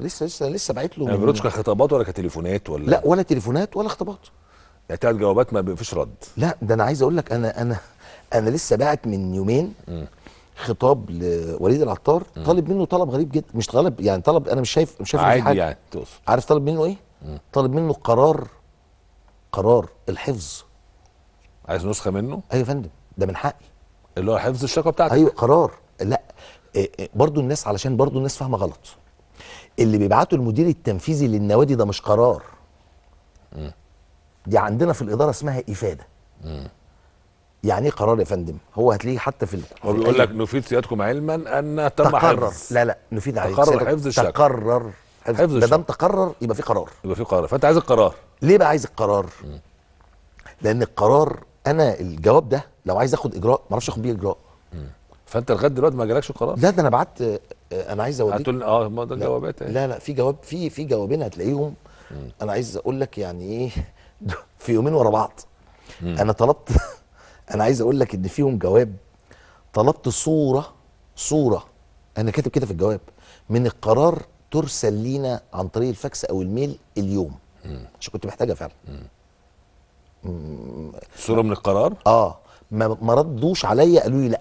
لسه لسه لسه باعت له يعني ما بيردش كخطابات ولا كتليفونات ولا لا ولا تليفونات ولا خطابات يعني تلات جوابات ما فيش رد لا ده انا عايز اقول لك انا انا انا لسه باعت من يومين م. خطاب لوليد العطار م. طالب منه طلب غريب جدا مش طلب يعني طلب انا مش شايف مش شايف عادي حاجه يعني تقصد عارف طالب منه ايه؟ م. طالب منه قرار قرار الحفظ عايز نسخه منه ايوه يا فندم ده من حقي اللي هو حفظ الشكوى بتاعتك ايوه قرار لا آه، آه، برضو الناس علشان برضو الناس فاهمه غلط اللي بيبعته المدير التنفيذي للنوادي ده مش قرار م. دي عندنا في الاداره اسمها افاده م. يعني ايه قرار يا فندم؟ هو هتلاقيه حتى في هو بيقول لك نفيد سيادتكم علما ان تم تقرر حفظ. لا لا نفيد عليك تقرر حفظ الشكوى تقرر حفظ ما دام تقرر يبقى في قرار يبقى في قرار فانت عايز القرار ليه بقى عايز القرار؟ م. لان القرار انا الجواب ده لو عايز اخد اجراء ما اعرفش اخد بيه اجراء م. فانت لغايه دلوقتي ما جالكش قرار لا ده انا بعت آه، انا عايز اوديك هتقول اه ما ده الجوابات لا لا في جواب في في جوابين هتلاقيهم م. انا عايز اقول لك يعني ايه في يومين ورا بعض انا طلبت انا عايز اقول لك ان فيهم جواب طلبت صوره صوره انا كاتب كده في الجواب من القرار ترسل لينا عن طريق الفاكس او الميل اليوم عشان كنت محتاجه فعلا صوره من القرار اه ما, ما ردوش عليا قالوا لي لا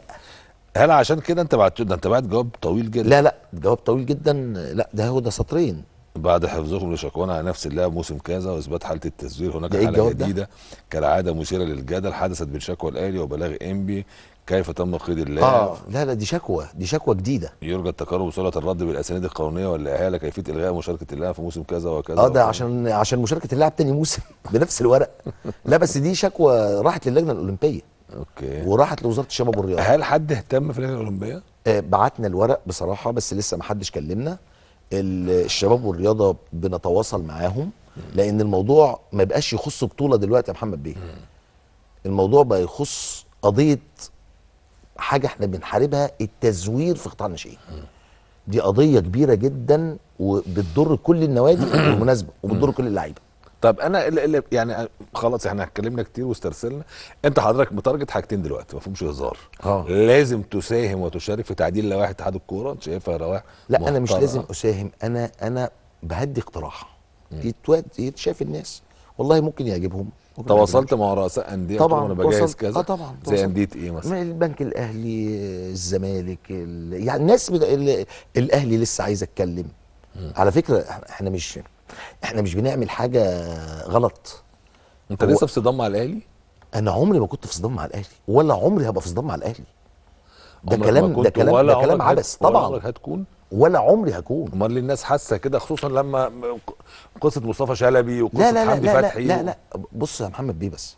هل عشان كده انت بعت ده انت بعت جواب طويل جدا لا لا جواب طويل جدا لا ده هو ده سطرين بعد حفظهم لشكوانا على نفس اللاعب موسم كذا واثبات حاله التزوير هناك إيه حاله جديده كالعاده مثيره للجدل حدثت بين شكوى الاهلي وبلاغ انبي كيف تم قيد اللاعب اه لا لا دي شكوى دي شكوى جديده يرجى التقارب بسرعه الرد بالاسانيد القانونيه والاهاله كيفيه الغاء مشاركه اللاعب في موسم كذا وكذا اه ده عشان عشان مشاركه اللاعب تاني موسم بنفس الورق لا بس دي شكوى راحت للجنه الاولمبيه اوكي وراحت لوزاره الشباب والرياضه هل حد اهتم في اللجنه الاولمبيه؟ آه بعتنا الورق بصراحه بس لسه ما حدش كلمنا الشباب والرياضه بنتواصل معاهم لان الموضوع ما بقاش يخص بطوله دلوقتي يا محمد بيه الموضوع بقى يخص قضيه حاجه احنا بنحاربها التزوير في قطاع الناشئين دي قضيه كبيره جدا وبتضر كل النوادي بالمناسبه وبتضر كل اللعيبه طب انا اللي يعني خلاص احنا اتكلمنا كتير واسترسلنا انت حضرتك متارجت حاجتين دلوقتي ما فيهمش هزار اه لازم تساهم وتشارك في تعديل لوائح اتحاد الكوره انت شايفها لوائح لا انا مش لازم اساهم انا انا بهدي اقتراح يتشاف الناس والله ممكن يعجبهم تواصلت مع رؤساء انديه طبعا انا بجهز كذا آه طبعا زي انديه ايه مثلا البنك الاهلي الزمالك يعني الناس الاهلي لسه عايز اتكلم على فكره احنا مش احنا مش بنعمل حاجه غلط انت لسه في صدام مع الاهلي انا عمري ما كنت في صدام مع الاهلي ولا عمري هبقى في صدام مع الاهلي ده كلام ده كلام ده كلام عبث طبعا ولا عمرك هتكون ولا عمري هكون امال الناس حاسه كده خصوصا لما قصه مصطفى شلبي وقصه لا لا لا حمدي لا لا فتحي لا لا, لا بص يا محمد بيه بس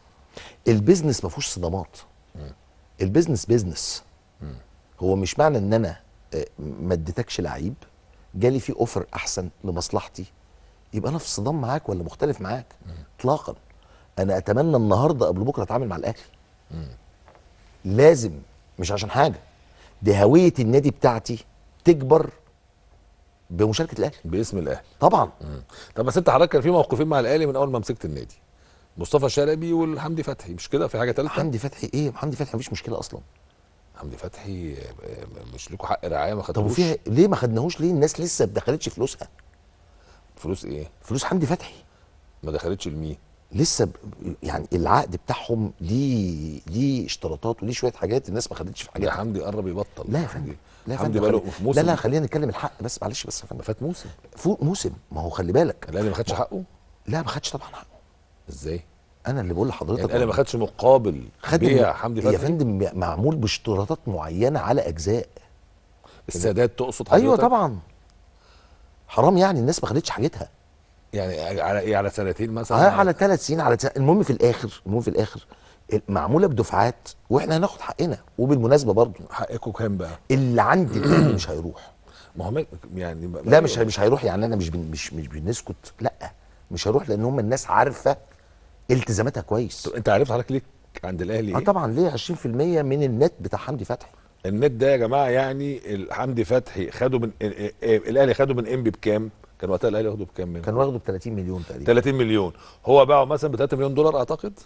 البيزنس ما فيهوش صدمات البيزنس بيزنس هو مش معنى ان انا آه، ما اديتكش لعيب جالي فيه اوفر احسن لمصلحتي يبقى انا في صدام معاك ولا مختلف معاك اطلاقا انا اتمنى النهارده قبل بكره اتعامل مع الاهلي لازم مش عشان حاجه دي هويه النادي بتاعتي تكبر بمشاركه الاهلي باسم الاهلي طبعا مم. طب بس انت حضرتك كان في موقفين مع الاهلي من اول ما مسكت النادي مصطفى شلبي والحمدي فتحي مش كده في حاجه ثالثه حمدي فتحي ايه حمدي فتحي مفيش مشكله اصلا حمدي فتحي آه، مش لكم حق رعايه ما خدتوش طب وفيها ليه ما خدناهوش ليه الناس لسه ما دخلتش فلوسها فلوس ايه؟ فلوس حمدي فتحي ما دخلتش لمين؟ لسه ب... يعني العقد بتاعهم ليه ليه اشتراطات وليه شويه حاجات الناس ما خدتش في حاجات حمدي قرب يبطل لا يا فندم لا يا فندم بقاله في موسم لا لا خلينا نتكلم الحق بس معلش بس يا فندم فات موسم فوق موسم ما هو خلي بالك الاهلي ما خدش حقه؟ لا ما خدش طبعا حقه ازاي؟ انا اللي بقول لحضرتك يعني انا ما خدش مقابل خد بيع حمدي فتحي يا فندم معمول باشتراطات معينه على اجزاء السادات تقصد أيوة حضرتك؟ ايوه طبعا حرام يعني الناس ما خدتش حاجتها يعني على ايه على سنتين مثلا آه على ثلاث سنين على سنة. المهم في الاخر المهم في الاخر معموله بدفعات واحنا هناخد حقنا وبالمناسبه برضه حقكم كام بقى؟ اللي عندي مش هيروح ما هو يعني ما لا مش مش هيروح يعني انا مش بن مش مش بنسكت لا مش هروح لان هم الناس عارفه التزاماتها كويس انت عارف حضرتك ليه عند الاهلي اه إيه؟ طبعا ليه 20% من النت بتاع حمدي فتحي النت ده يا جماعه يعني حمدي فتحي خده من إيه، إيه، إيه، الاهلي خده من انبي بكام؟ كان وقتها الاهلي واخده بكام منه؟ كان واخده ب 30 مليون تقريبا 30 مليون هو باعه مثلا ب 3 مليون دولار اعتقد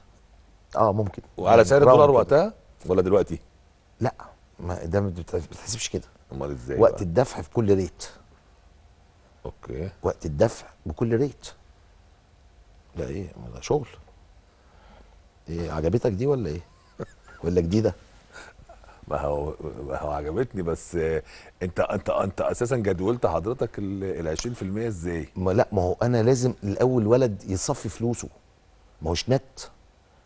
اه ممكن وعلى سعر الدولار وقتها ولا دلوقتي؟ لا ما ده ما بتحسبش كده امال ازاي وقت بقى؟ الدفع كل ريت اوكي وقت الدفع بكل ريت ده ايه ده شغل ايه عجبتك دي ولا ايه ولا جديده ما هو ما هو عجبتني بس انت انت انت اساسا جدولت حضرتك ال 20% ازاي؟ ما لا ما هو انا لازم الاول ولد يصفي فلوسه ما هوش نت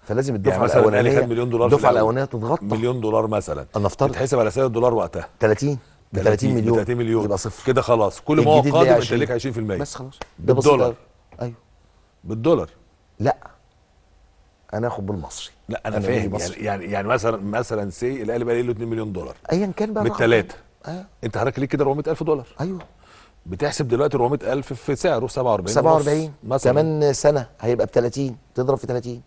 فلازم يعني الدفعه يعني مثلا الاولانيه خد مليون دولار الدفعه الاولانيه تتغطى مليون دولار مثلا انا افترض تتحسب على سعر الدولار وقتها 30 ب 30 مليون 30 مليون يبقى صفر كده خلاص كل ما هو قادم انت ليك 20% بس خلاص بالدولار ايوه بالدولار لا انا اخد بالمصري لا انا, أنا فاهم يعني-, يعني, يعني مثلا مثلا سي الاهلي بقى له 2 مليون دولار ايا كان بقى من ثلاثه آه. انت حضرتك ليك كده 400000 دولار ايوه بتحسب دلوقتي 400000 في سعره 47 47 مثلا كمان سنه هيبقى ب 30 تضرب في 30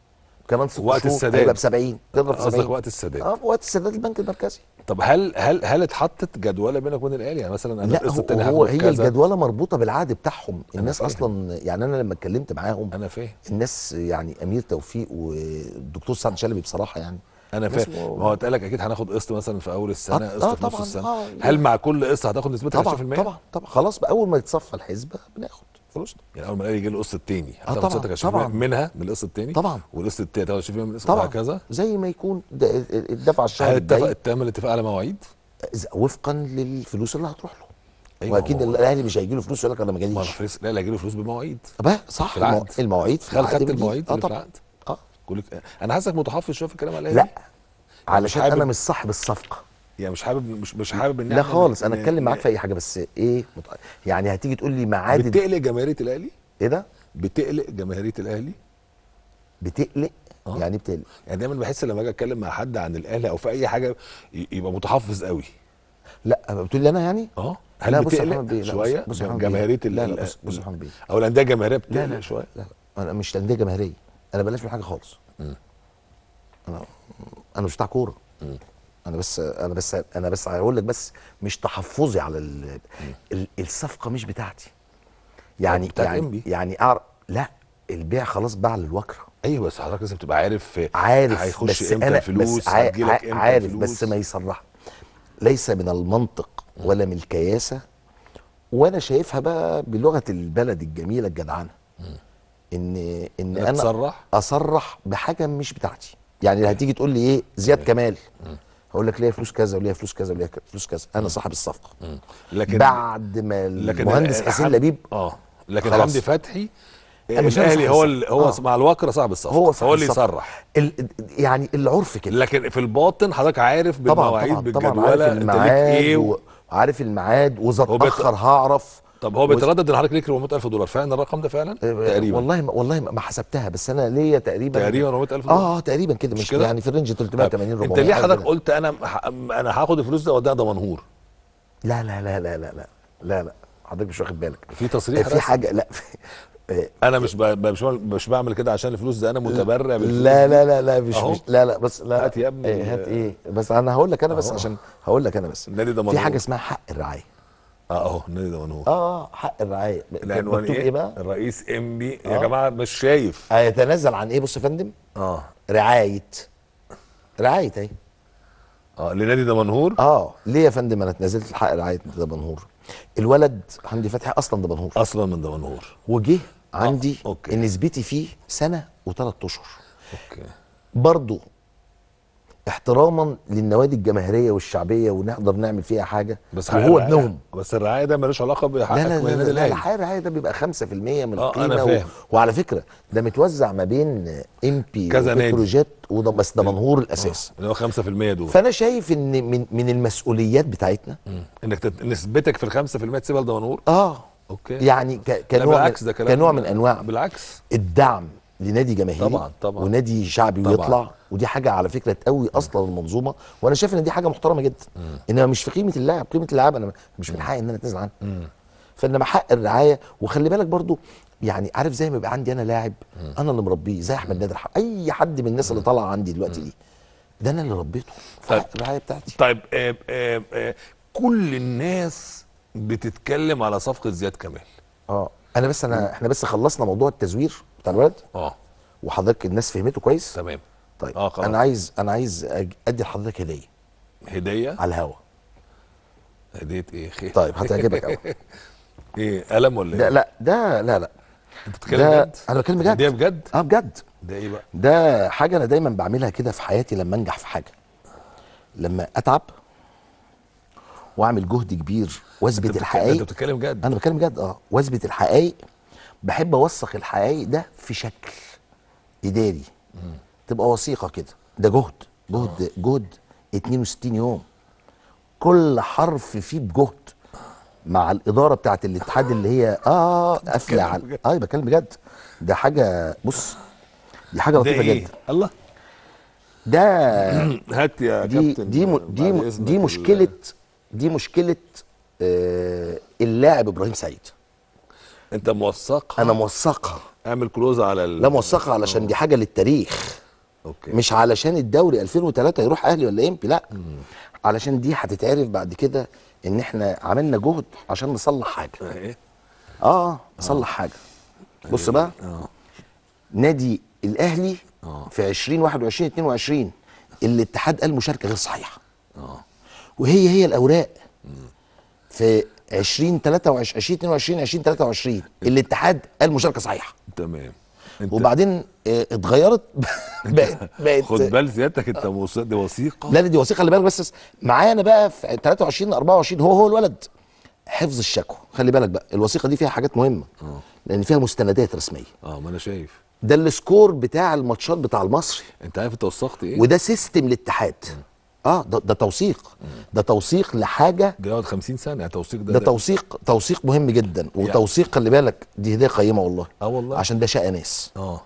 كمان ست وقت السداد هيبقى ب 70 تضرب قصدك وقت السداد اه وقت السداد البنك المركزي طب هل هل هل اتحطت جدوله بينك وبين الاهلي يعني مثلا انا لا هو, الثاني هو هي الجدوله مربوطه بالعقد بتاعهم الناس اصلا يعني انا لما اتكلمت معاهم انا فاهم الناس يعني امير توفيق والدكتور سعد شلبي بصراحه يعني انا فاهم ما هو اتقال لك اكيد هناخد قسط مثلا في اول السنه آه، قسط آه في نص السنه آه هل مع كل قسط هتاخد نسبتها 20% طبعا طبعا خلاص باول اول ما يتصفى الحزب بناخد خلصت يعني اول ما الاهلي يجي له قسط تاني اه طبعا طبعا منها من القسط التاني طبعا والقسط التاني تاخد فيها من القسط وهكذا زي ما يكون الدفع الشهري هل تم الاتفاق على مواعيد؟ وفقا للفلوس اللي هتروح له أيوة واكيد الاهلي مش هيجي له فلوس يقول لك انا ما جاليش لا لا هيجي له فلوس بمواعيد بقى صح المواعيد في العقد خدت المواعيد آه، في العقد؟ اه كلك انا حاسسك متحفظ شويه في الكلام على الاهلي لا علشان انا مش صاحب الصفقه يعني مش حابب مش مش حابب ان لا خالص انا اتكلم معاك في اي حاجه بس ايه مت... يعني هتيجي تقول لي معاد بتقلق جماهيريه الاهلي؟ ايه ده؟ بتقلق جماهيريه الاهلي؟ بتقلق؟ آه. يعني بتقلق؟ يعني دايما بحس لما اجي اتكلم مع حد عن الاهلي او في اي حاجه يبقى متحفظ قوي لا بتقول لي انا يعني؟ اه هل بتقلق شويه بص جماهيريه لا لا بص بص يا او الانديه الجماهيريه بتقلق لا لا شويه؟ لا انا مش الانديه جماهيريه انا بلاش من حاجه خالص م. انا انا مش بتاع كوره انا بس انا بس انا بس هقول لك بس مش تحفظي على ال ال الصفقه مش بتاعتي يعني يعني يعني أعرف لا البيع خلاص باع للوكره ايوه بس حضرتك لازم تبقى عارف عارف هيخش بس امتى فلوس هتجيلك امتى عارف فلوس. بس ما يصرح ليس من المنطق ولا من الكياسه وانا شايفها بقى بلغه البلد الجميله الجدعانه ان ان انا اصرح بحاجه مش بتاعتي يعني هتيجي تقول لي ايه زياد كمال هقول لك ليا فلوس كذا وليا فلوس كذا وليا فلوس كذا انا صاحب الصفقه لكن بعد ما المهندس إيه، حسين لبيب اه لكن حمدي فتحي الاهلي هو هو آه. مع الوكره صاحب الصفقه هو, صاحب هو اللي يصرح يعني العرف كده لكن في الباطن حضرتك عارف بالمواعيد بالجدوله طبعا عارف الميعاد و... عارف الميعاد واذا اتاخر هعرف طب هو بيتردد ان حضرتك ليك 400000 دولار فعلا الرقم ده فعلا تقريبا والله ما والله ما حسبتها بس انا ليا تقريبا تقريبا 400000 دولار اه تقريبا كده مش يعني في الرينج 380 400 انت ليه حضرتك قلت انا انا هاخد الفلوس ده واوديها دمنهور؟ لا لا لا لا لا لا لا لا حضرتك مش واخد بالك في تصريح في حاجه لا في انا مش مش مش بعمل كده عشان الفلوس ده انا متبرع بالفلوس لا لا لا لا مش, مش لا لا بس لا هات يا ابني هات ايه بس انا هقول لك انا بس عشان هقول لك انا بس في حاجه اسمها حق الرعايه اه اهو نادي دمنهور آه،, اه حق الرعايه العنوان ايه؟, إيه بقى؟ الرئيس انبي آه. يا جماعه مش شايف هيتنازل آه، عن ايه بص يا فندم؟ اه رعايه رعايه اهي اه لنادي دمنهور اه ليه يا فندم انا اتنازلت لحق رعايه نادي دمنهور الولد حمدي فتحي اصلا دمنهور اصلا من دمنهور وجه آه، عندي آه. أوكي. نسبتي فيه سنه وثلاث اشهر اوكي برضه احتراما للنوادي الجماهيريه والشعبيه ونقدر نعمل فيها حاجه بس وهو ابنهم بس الرعايه ده ملوش علاقه بحقك لا لا لا, لا, لا الرعايه ده بيبقى 5% من آه، القيمه و... وعلى فكره ده متوزع ما بين ام بي وبتروجيت وده بس ده آه. منهور الاساس آه، اللي هو 5% دول فانا شايف ان من من المسؤوليات بتاعتنا مم. انك تت... نسبتك في ال 5% تسيبها لدمنهور اه اوكي يعني ك... كنوع بالعكس ده كلام كنوع من انواع بالعكس الدعم لنادي جماهيري طبعا طبعا ونادي شعبي طبعا. ويطلع ودي حاجه على فكره تقوي اصلا المنظومه وانا شايف ان دي حاجه محترمه جدا انما مش في قيمه اللاعب قيمه اللاعب انا مش من حقي ان انا اتنازل عنها فانما حق الرعايه وخلي بالك برضو يعني عارف زي ما يبقى عندي انا لاعب انا اللي مربيه زي احمد نادر اي حد من الناس اللي طالعه عندي دلوقتي دي ده انا اللي ربيته فحق طيب. الرعايه بتاعتي طيب آه آه آه كل الناس بتتكلم على صفقه زياد كمال اه انا بس انا احنا بس خلصنا موضوع التزوير بتاع الولد اه وحضرتك الناس فهمته كويس تمام طيب آه خلاص. انا عايز انا عايز ادي لحضرتك هديه هديه على الهوا هديه ايه خير طيب هتعجبك قوي ايه قلم ولا ايه لا لا ده لا لا انت بتتكلم جد انا بتكلم جد هديه بجد اه بجد ده ايه بقى ده حاجه انا دايما بعملها كده في حياتي لما انجح في حاجه لما اتعب واعمل جهد كبير واثبت الحقائق انت بتتكلم جد انا بتكلم جد اه واثبت الحقائق بحب اوثق الحقائق ده في شكل اداري مم. تبقى وثيقه كده ده جهد جهد آه. جهد 62 يوم كل حرف فيه بجهد مع الاداره بتاعت الاتحاد اللي هي اه, آه،, آه، قافله على اه بكلم بجد ده حاجه بص دي حاجه لطيفه إيه؟ جدا الله ده هات يا دي كابتن دي دي دي مشكله دي مشكله آه اللاعب ابراهيم سعيد انت موثقها انا موثقها اعمل كلوز على ال... لا موثقها علشان دي آه. حاجه للتاريخ أوكي. مش علشان الدوري 2003 يروح اهلي ولا انبي لا مم. علشان دي هتتعرف بعد كده ان احنا عملنا جهد عشان نصلح حاجه آه، ايه آه،, آه،, اه نصلح حاجه بص بقى آه. نادي الاهلي آه. في 2021 22 اللي الاتحاد قال مشاركه غير صحيحه آه. وهي هي الاوراق مم. في 2023 2022 2023 اللي الاتحاد قال مشاركه صحيحه تمام وبعدين آه، اتغيرت بقت بقت خد بال سيادتك انت دي وثيقه لا دي وثيقه خلي بالك بس معايا انا بقى في 23 24 هو هو الولد حفظ الشكوى خلي بالك بقى الوثيقه دي فيها حاجات مهمه اه لان فيها مستندات رسميه اه ما انا شايف ده السكور بتاع الماتشات بتاع المصري انت عارف انت وثقت ايه وده سيستم الاتحاد آه. اه ده, ده توثيق ده توثيق لحاجه جواد 50 سنه يعني توثيق ده, ده ده توثيق توثيق مهم جدا يعني. وتوثيق خلي بالك دي هديه قيمه والله اه والله عشان ده شقى ناس اه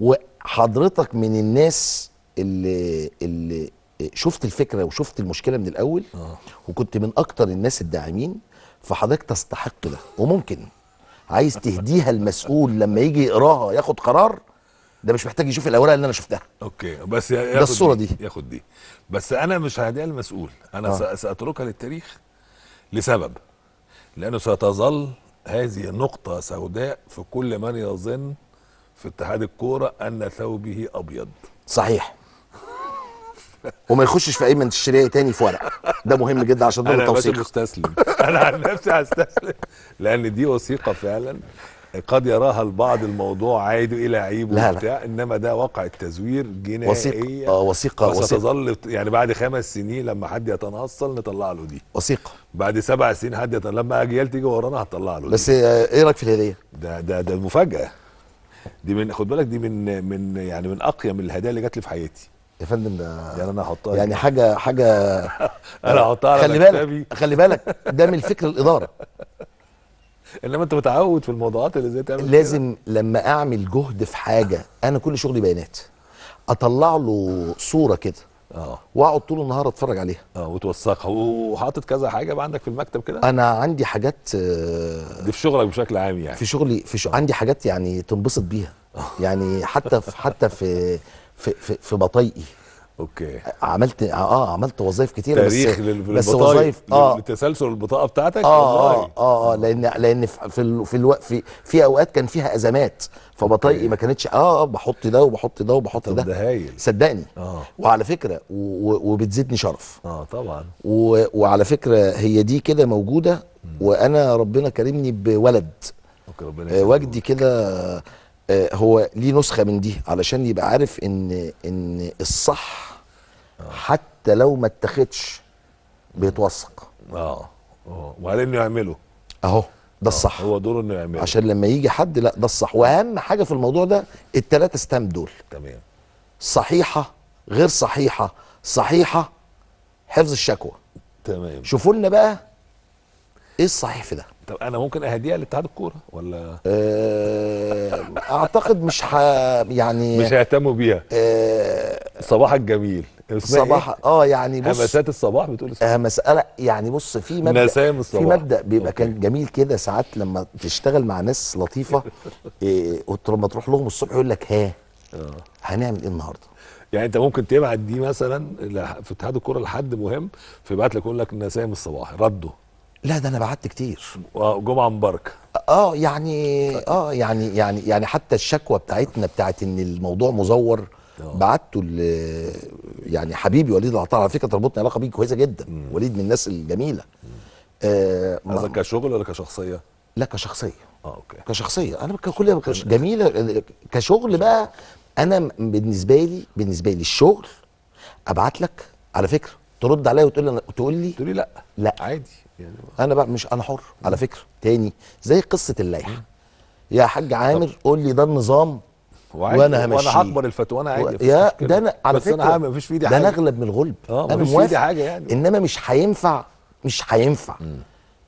وحضرتك من الناس اللي اللي شفت الفكره وشفت المشكله من الاول آه. وكنت من اكتر الناس الداعمين فحضرتك تستحق ده وممكن عايز تهديها المسؤول لما يجي يقراها ياخد قرار ده مش محتاج يشوف الاوراق اللي انا شفتها اوكي بس ياخد ده الصوره دي. دي ياخد دي بس انا مش هديها المسؤول انا آه. ساتركها للتاريخ لسبب لانه ستظل هذه نقطة سوداء في كل من يظن في اتحاد الكورة أن ثوبه أبيض صحيح وما يخشش في ايمن الشريعي تاني في ورق ده مهم جدا عشان ضمن التوثيق انا مستسلم انا عن نفسي هستسلم لان دي وثيقه فعلا قد يراها البعض الموضوع عائد الى عيب لا وبتاع لا. انما ده واقع التزوير جنائيه وثيقه آه وثيقه وستظل يعني بعد خمس سنين لما حد يتنصل نطلع له دي وثيقه بعد سبع سنين حد يتنصل لما اجيال تيجي ورانا هتطلع له بس دي. آه، ايه رايك في الهديه؟ ده ده ده المفاجاه دي من خد بالك دي من من يعني من اقيم الهدايا اللي جات لي في حياتي يا فندم ده يعني انا هحطها يعني حاجه حاجه انا هحطها خلي بالك خلي بالك ده من الفكر الاداره انما انت متعود في الموضوعات اللي زي تعمل لازم كده. لما اعمل جهد في حاجه انا كل شغلي بيانات اطلع له صوره كده اه واقعد طول النهار اتفرج عليها اه وتوثقها وحاطط كذا حاجه بقى عندك في المكتب كده انا عندي حاجات آه دي في شغلك بشكل عام يعني في شغلي في ش... عندي حاجات يعني تنبسط بيها آه. يعني حتى في حتى في في في, في بطايقي اوكي عملت اه عملت وظائف كتير بس بس وظائف اه لتسلسل البطاقه بتاعتك آه،, اه والله. اه اه لان لان في في الوقت في, في اوقات كان فيها ازمات فبطايقي ما كانتش آه،, اه بحط ده وبحط ده وبحط ده ده هايل صدقني آه. وعلى فكره وبتزيدني شرف اه طبعا وعلى فكره هي دي كده موجوده وانا ربنا كرمني بولد اوكي ربنا آه، وجدي كده آه، هو ليه نسخه من دي علشان يبقى عارف ان ان الصح حتى لو ما اتخدش بيتوثق اه اه وعلى انه يعمله اهو ده آه، الصح هو دوره انه يعمله عشان لما يجي حد لا ده الصح واهم حاجه في الموضوع ده التلاته ستام دول تمام صحيحه غير صحيحه صحيحه حفظ الشكوى تمام شوفوا لنا بقى ايه الصحيح في ده طب انا ممكن اهديها لاتحاد الكوره ولا أه اعتقد مش ح... يعني مش هيهتموا بيها أه إيه؟ صباح الجميل صباح إيه؟ اه يعني بص همسات الصباح بتقول الصباح. آه، مساله يعني بص في مبدا نسام الصباح في مبدا بيبقى أوكي. كان جميل كده ساعات لما تشتغل مع ناس لطيفه إيه لما تروح لهم الصبح يقول لك ها آه. هنعمل ايه النهارده يعني انت ممكن تبعت دي مثلا في اتحاد الكوره لحد مهم فيبعت لك يقول لك نسام الصباح رده لا ده انا بعت كتير جمعه مباركه اه يعني اه يعني يعني يعني حتى الشكوى بتاعتنا بتاعت ان الموضوع مزور آه. بعته يعني حبيبي وليد العطار على فكره تربطني علاقه بيه كويسه جدا مم. وليد من الناس الجميله آه كشغل ولا كشخصيه لا كشخصيه اه اوكي كشخصيه انا ككل جميله كشغل بقى انا بالنسبه لي بالنسبه لي الشغل ابعت لك على فكره ترد عليا وتقول لي تقول لي لا لا عادي يعني انا بقى مش انا حر على فكره تاني زي قصه اللائحه يا حاج عامر قول لي ده النظام وانا همشي وانا هكبر الفتوى انا عادي يا ده انا على بس فكره انا مفيش في ايدي حاجه ده انا اغلب من الغلب اه انا مش في ايدي حاجه يعني انما مش هينفع مش هينفع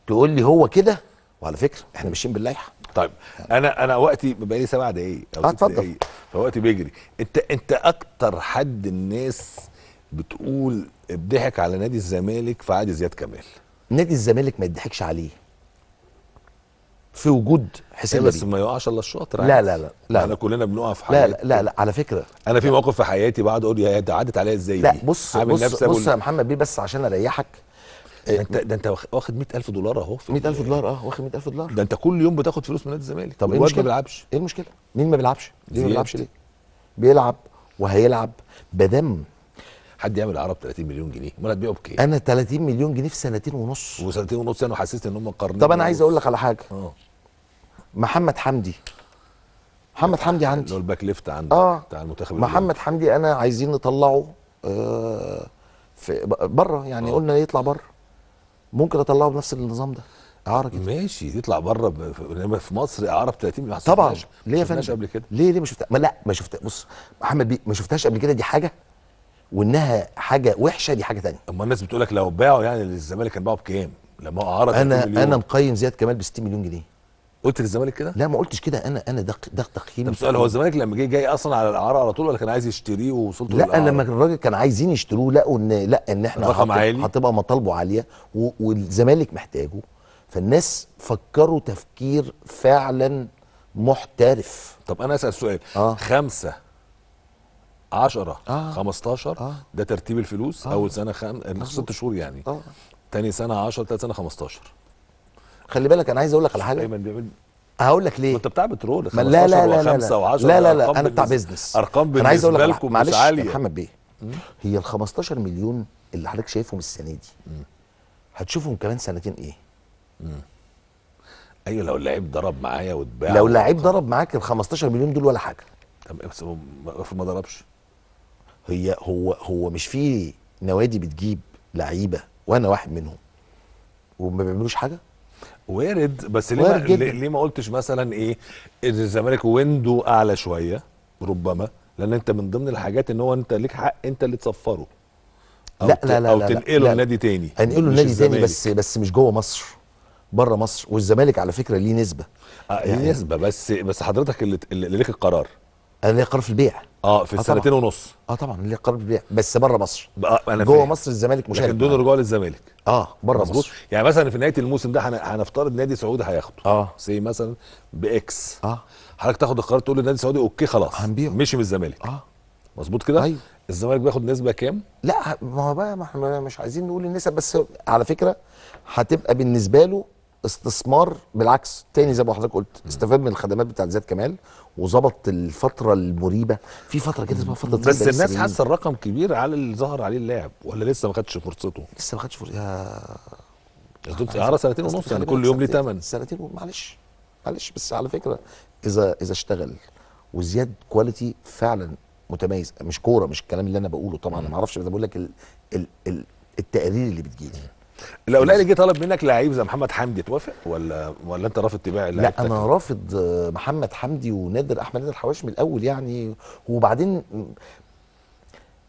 تقول لي هو كده وعلى فكره احنا ماشيين باللائحه طيب يعني. انا انا وقتي بقالي سبع دقايق او آه، ست دقايق فوقتي بيجري انت انت اكتر حد الناس بتقول بضحك على نادي الزمالك في عادي زياد كمال نادي الزمالك ما يضحكش عليه في وجود حسين إيه بس ما يقعش الا الشاطر لا لا لا لا احنا كلنا بنقع في حياتي لا لا لا على فكره انا في موقف في حياتي بقعد اقول يا ده عدت عليا ازاي لا بص بص بص, بص يا محمد بيه بس عشان اريحك ده إيه، يعني انت ده انت واخد 100000 دولار اهو 100000 دولار اه واخد 100000 دولار ده انت كل يوم بتاخد فلوس من نادي الزمالك طب ايه المشكله ما بيلعبش ايه المشكله مين ما بيلعبش ليه ما بيلعبش ليه بيلعب وهيلعب ما دام حد يعمل عرب ب 30 مليون جنيه امال هتبيعه بكام انا 30 مليون جنيه في سنتين ونص وسنتين ونص انا يعني حسيت ان هم قرنين طب انا عايز اقول لك على حاجه اه محمد حمدي محمد حمدي عندي اللي هو الباك ليفت عندي آه. بتاع المنتخب محمد حمدي انا عايزين نطلعه آه في بره يعني أوه. قلنا يطلع بره ممكن اطلعه بنفس النظام ده اعاره كده ماشي يطلع بره انما في مصر اعاره ب 30 مليون طبعا ليه يا فندم قبل كده ليه ليه ما شفتها ما لا ما شفتها بص محمد بيه ما شفتهاش قبل كده دي حاجه وانها حاجه وحشه دي حاجه ثانيه اما الناس بتقول لك لو باعوا يعني للزمالك كان باعوا بكام لما عرض انا انا مقيم زياد كمال ب 60 مليون جنيه قلت للزمالك كده لا ما قلتش كده انا انا ده ده تقييم طب سؤال هو الزمالك لما جه جاي اصلا على الاعاره على طول ولا كان عايز يشتريه ووصلت لا لما الراجل كان عايزين يشتروه لقوا ان لا ان احنا هتبقى مطالبه عاليه والزمالك محتاجه فالناس فكروا تفكير فعلا محترف طب انا اسال سؤال آه. خمسه 10 آه. 15 آه. ده ترتيب الفلوس آه. اول سنه خم... ست شهور يعني آه. تاني سنه 10 تالت سنه 15 خلي بالك انا عايز اقول لك على حاجه دايما بيعمل هقول لك ليه ما انت بتاع بترول لا لا لا لا لا لا لا, لا, لا انا بتاع بيزنس ارقام بالنسبه انا عايز اقول لك معلش يا محمد بيه هي ال 15 مليون اللي حضرتك شايفهم السنه دي هتشوفهم كمان سنتين ايه؟ ايوه لو اللعيب ضرب معايا واتباع لو لعيب ضرب معاك ال 15 مليون دول ولا حاجه طب ما ضربش هي هو هو مش في نوادي بتجيب لعيبه وانا واحد منهم وما بيعملوش حاجه وارد بس ليه وارد ما ليه ما قلتش مثلا ايه ان الزمالك ويندو اعلى شويه ربما لان انت من ضمن الحاجات ان هو انت ليك حق انت اللي تصفره لا, لا لا او لا تنقله لنادي تاني هنقله لنادي تاني بس بس مش جوه مصر بره مصر والزمالك على فكره ليه نسبه آه يعني نسبه بس بس حضرتك اللي, اللي ليك القرار انا ليا قرار في البيع اه في آه، السنتين آه ونص اه طبعا اللي قرار بيع بس بره مصر بقى انا جوه فيه. مصر الزمالك مشارك لكن دون رجوع للزمالك اه بره مصر يعني مثلا في نهايه الموسم ده هنفترض نادي سعودي هياخده اه سي مثلا باكس اه حضرتك تاخد القرار تقول للنادي السعودي اوكي خلاص هنبيعه مشي من الزمالك اه مظبوط كده ايوه الزمالك بياخد نسبه كام لا ما هو بقى ما احنا مش عايزين نقول النسب بس على فكره هتبقى بالنسبه له استثمار بالعكس تاني زي ما حضرتك قلت استفاد من الخدمات بتاعت زياد كمال وظبط الفتره المريبه في فتره كده اسمها فتره بس الناس حاسه الرقم كبير على اللي ظهر عليه اللاعب ولا لسه ما خدش فرصته لسه ما خدش فرصته يا دكتور عارف سنتين ونص يعني كل يوم ليه ثمن سنتين معلش معلش بس على فكره اذا اذا اشتغل وزياد كواليتي فعلا متميز مش كوره مش الكلام اللي انا بقوله طبعا انا ما اعرفش بس بقول لك التقارير اللي بتجيلي لو الاهلي جه طلب منك لعيب زي محمد حمدي توافق ولا ولا انت رافض تبيع اللعيب لا انا رافض آه، محمد حمدي ونادر احمد نادر الحواش من الاول يعني وبعدين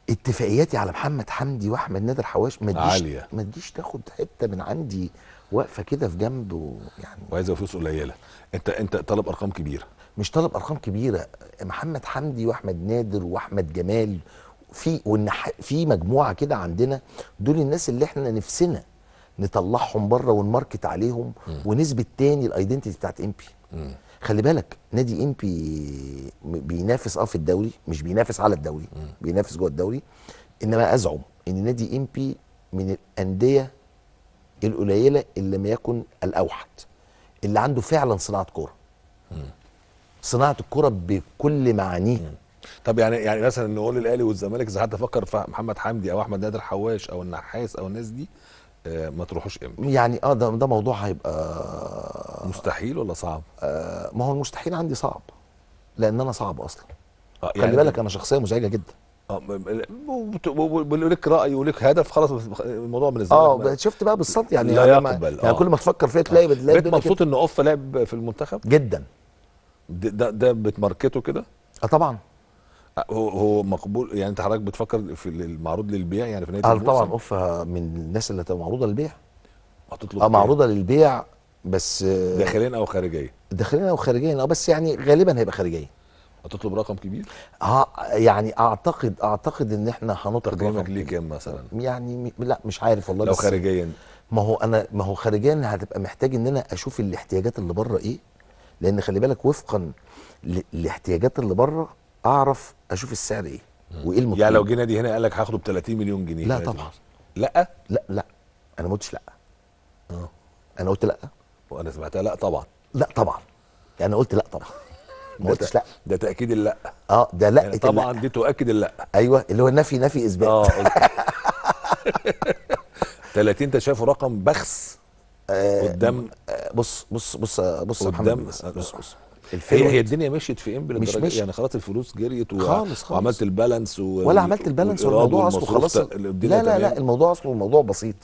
اتفاقياتي على محمد حمدي واحمد نادر حواش ما تجيش ما تجيش تاخد حته من عندي واقفه كده في جنب ويعني وعايزه فلوس قليله انت انت طلب ارقام كبيره مش طلب ارقام كبيره محمد حمدي واحمد نادر واحمد جمال في في مجموعه كده عندنا دول الناس اللي احنا نفسنا نطلعهم بره ونماركت عليهم ونثبت تاني الايدنتيتي بتاعت امبي خلي بالك نادي امبي بينافس اه في الدوري مش بينافس على الدوري مم. بينافس جوه الدوري انما ازعم ان نادي امبي من الانديه القليله اللي لم يكن الاوحد اللي عنده فعلا صناعه كوره صناعه الكوره بكل معانيها طب يعني يعني مثلا نقول الاهلي والزمالك اذا حد فكر في محمد حمدي او احمد نادر حواش او النحاس او الناس دي آه، ما تروحوش امتى؟ يعني اه ده, ده موضوع هيبقى مستحيل ولا صعب؟ آه ما هو المستحيل عندي صعب لان انا صعب اصلا آه يعني خلي بالك انا شخصيه مزعجه جدا اه ولك راي ولك هدف خلاص الموضوع من الزمن اه شفت بقى بالصد يعني لا يقبل يعني آه كل ما تفكر فيها تلاقي آه. بتلاقي بقيت مبسوط ان اوفا لعب في المنتخب؟ جدا ده ده بتماركته كده؟ اه طبعا هو هو مقبول يعني انت حضرتك بتفكر في المعروض للبيع يعني في نهايه الموسم طبعا اوفا آه، من الناس اللي هتبقى معروضه للبيع هتطلب اه معروضه للبيع بس آه، داخليا او خارجيا داخليا او خارجيا اه بس يعني غالبا هيبقى خارجيا هتطلب رقم كبير؟ اه يعني اعتقد اعتقد ان احنا هنطلب تقييمك ليه كام مثلا؟ يعني لا مش عارف والله لو خارجيا ما هو انا ما هو خارجيا هتبقى محتاج ان انا اشوف الاحتياجات اللي بره ايه لان خلي بالك وفقا لاحتياجات اللي بره اعرف اشوف السعر ايه وايه المطلوب يعني لو جه نادي هنا قال لك هاخده ب 30 مليون جنيه لا طبعا لا لا لا انا ما قلتش لا اه انا قلت لا وانا سمعتها لا طبعا لا طبعا يعني انا قلت لا طبعا ما قلتش لا ده تاكيد اللا اه ده لا يعني طبعا دي تؤكد اللا ايوه اللي هو نفي نفي اثبات اه 30 انت شايفه رقم بخس آه، قدام آه، بص بص بص بص بص آه، بص, بص بص, بص, بص هي, هي الدنيا مشيت في ام إيه مش مش. يعني خلاص الفلوس جريت و... خالص خالص وعملت البالانس و... ولا عملت البالانس والموضوع اصله خلاص لا لا لا, لا الموضوع اصله الموضوع بسيط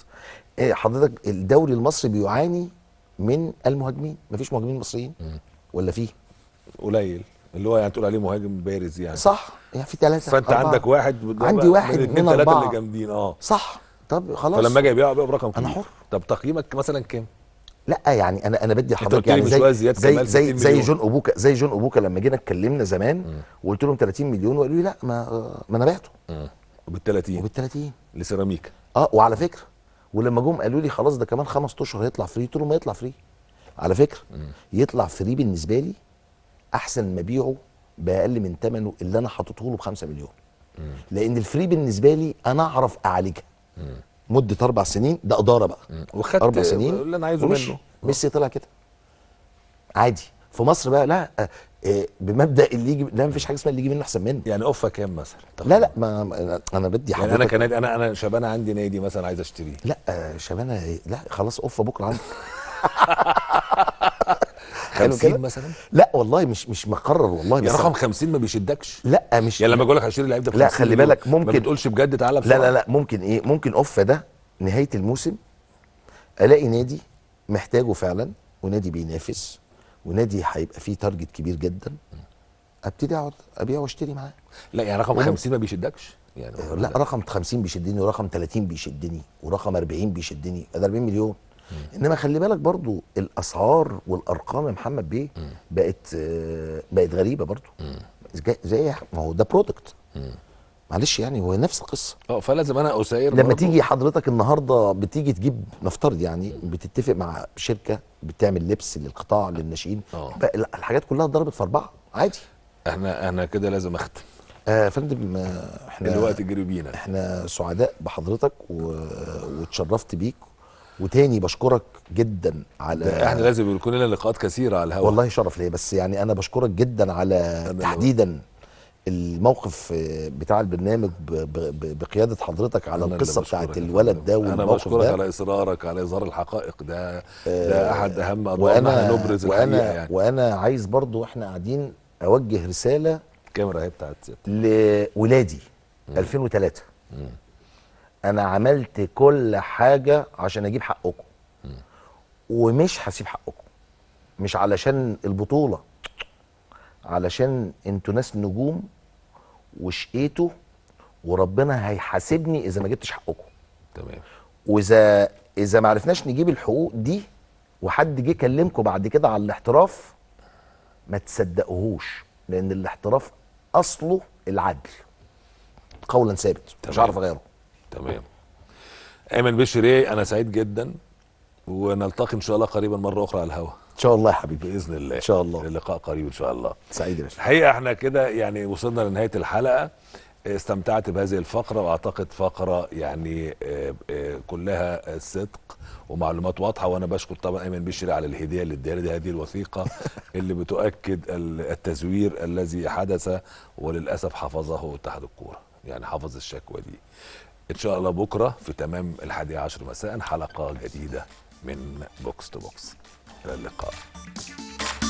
إيه، حضرتك الدوري المصري بيعاني من المهاجمين مفيش مهاجمين مصريين ولا فيه قليل اللي هو يعني تقول عليه مهاجم بارز يعني صح يعني في ثلاثة فانت أربعة. عندك واحد عندي واحد من اثنين ثلاثة اللي جامدين اه صح طب خلاص فلما اجي ابيعه ابيعه برقم كبير انا حر طب تقييمك مثلا كام؟ لا يعني انا انا بدي حضرتك يعني زي زي زي, زي جون ابوكا زي جون ابوكا لما جينا اتكلمنا زمان وقلت لهم 30 مليون وقالوا لي لا ما ما انا بعته وبال 30 وبال 30 لسيراميكا اه وعلى فكره ولما جم قالوا لي خلاص ده كمان خمس اشهر هيطلع فري قلت لهم ما يطلع فري على فكره يطلع فري بالنسبه لي احسن ما ابيعه باقل من ثمنه اللي انا حاططه له ب 5 مليون لان الفري بالنسبه لي انا اعرف اعالجها مده اربع سنين ده اداره بقى وخدت اربع سنين اللي انا عايزه منه آه. ميسي طلع كده عادي في مصر بقى لا آه، آه، بمبدا اللي يجي لا مفيش حاجه اسمها اللي يجي منه احسن منه يعني اوفا كام مثلا لا لا ما انا بدي حاجه يعني انا كنادي انا انا شبانه عندي نادي مثلا عايز اشتريه لا شبانه لا خلاص اوفا بكره عندك حلو كده مثلا لا والله مش مش مقرر والله يعني رقم 50 ما بيشدكش لا مش يعني لما اقول لك هشتري اللعيب ده لا خلي بالك ممكن ما بتقولش بجد تعالى لا لا لا ممكن ايه ممكن اوفا ده نهايه الموسم الاقي نادي محتاجه فعلا ونادي بينافس ونادي هيبقى فيه تارجت كبير جدا ابتدي اقعد ابيع واشتري معاه لا يعني رقم 50 ما بيشدكش يعني لا رقم 50 بيشدني ورقم 30 بيشدني ورقم 40 بيشدني ده 40 مليون انما خلي بالك برضو الاسعار والارقام يا محمد بيه بقت آه، بقت غريبه برضو زي ما هو ده برودكت معلش يعني هو نفس القصه اه فلازم انا اسير لما تيجي حضرتك النهارده بتيجي تجيب نفترض يعني بتتفق مع شركه بتعمل لبس للقطاع للناشئين اه. الحاجات كلها ضربت في اربعه عادي احنا احنا كده لازم اختم آه، يا آه فندم احنا الوقت جري بينا احنا سعداء بحضرتك واتشرفت بيك وتاني بشكرك جدا على احنا لازم يكون لنا لقاءات كثيره على الهواء والله شرف ليا بس يعني انا بشكرك جدا على تحديدا الموقف آه، بتاع البرنامج بقياده حضرتك على القصه بتاعت الولد ده والموقف انا بشكرك ده. على اصرارك على اظهار الحقائق ده آه، ده احد اهم ادوارنا نبرز وأنا يعني. وانا عايز برضو احنا قاعدين اوجه رساله الكاميرا اهي بتاعت لولادي 2003 مم. انا عملت كل حاجه عشان اجيب حقكم ومش هسيب حقكم مش علشان البطوله علشان انتوا ناس نجوم وشقيتوا وربنا هيحاسبني اذا ما جبتش حقكم تمام واذا اذا ما عرفناش نجيب الحقوق دي وحد جه كلمكم بعد كده على الاحتراف ما تصدقوهوش لان الاحتراف اصله العدل قولا ثابت مش هعرف اغيره تمام ايمن بشير ايه انا سعيد جدا ونلتقي ان شاء الله قريبا مره اخرى على الهواء ان شاء الله يا حبيبي باذن الله ان شاء الله اللقاء قريب ان شاء الله سعيد يا باشا الحقيقه احنا كده يعني وصلنا لنهايه الحلقه استمتعت بهذه الفقرة وأعتقد فقرة يعني آه، آه، كلها صدق ومعلومات واضحة وأنا بشكر طبعا أيمن بشري على الهدية اللي اديها هذه الوثيقة اللي بتؤكد التزوير الذي حدث وللأسف حفظه اتحاد الكورة يعني حفظ الشكوى دي ان شاء الله بكره في تمام الحادية عشر مساء حلقه جديده من بوكس تو بوكس الى اللقاء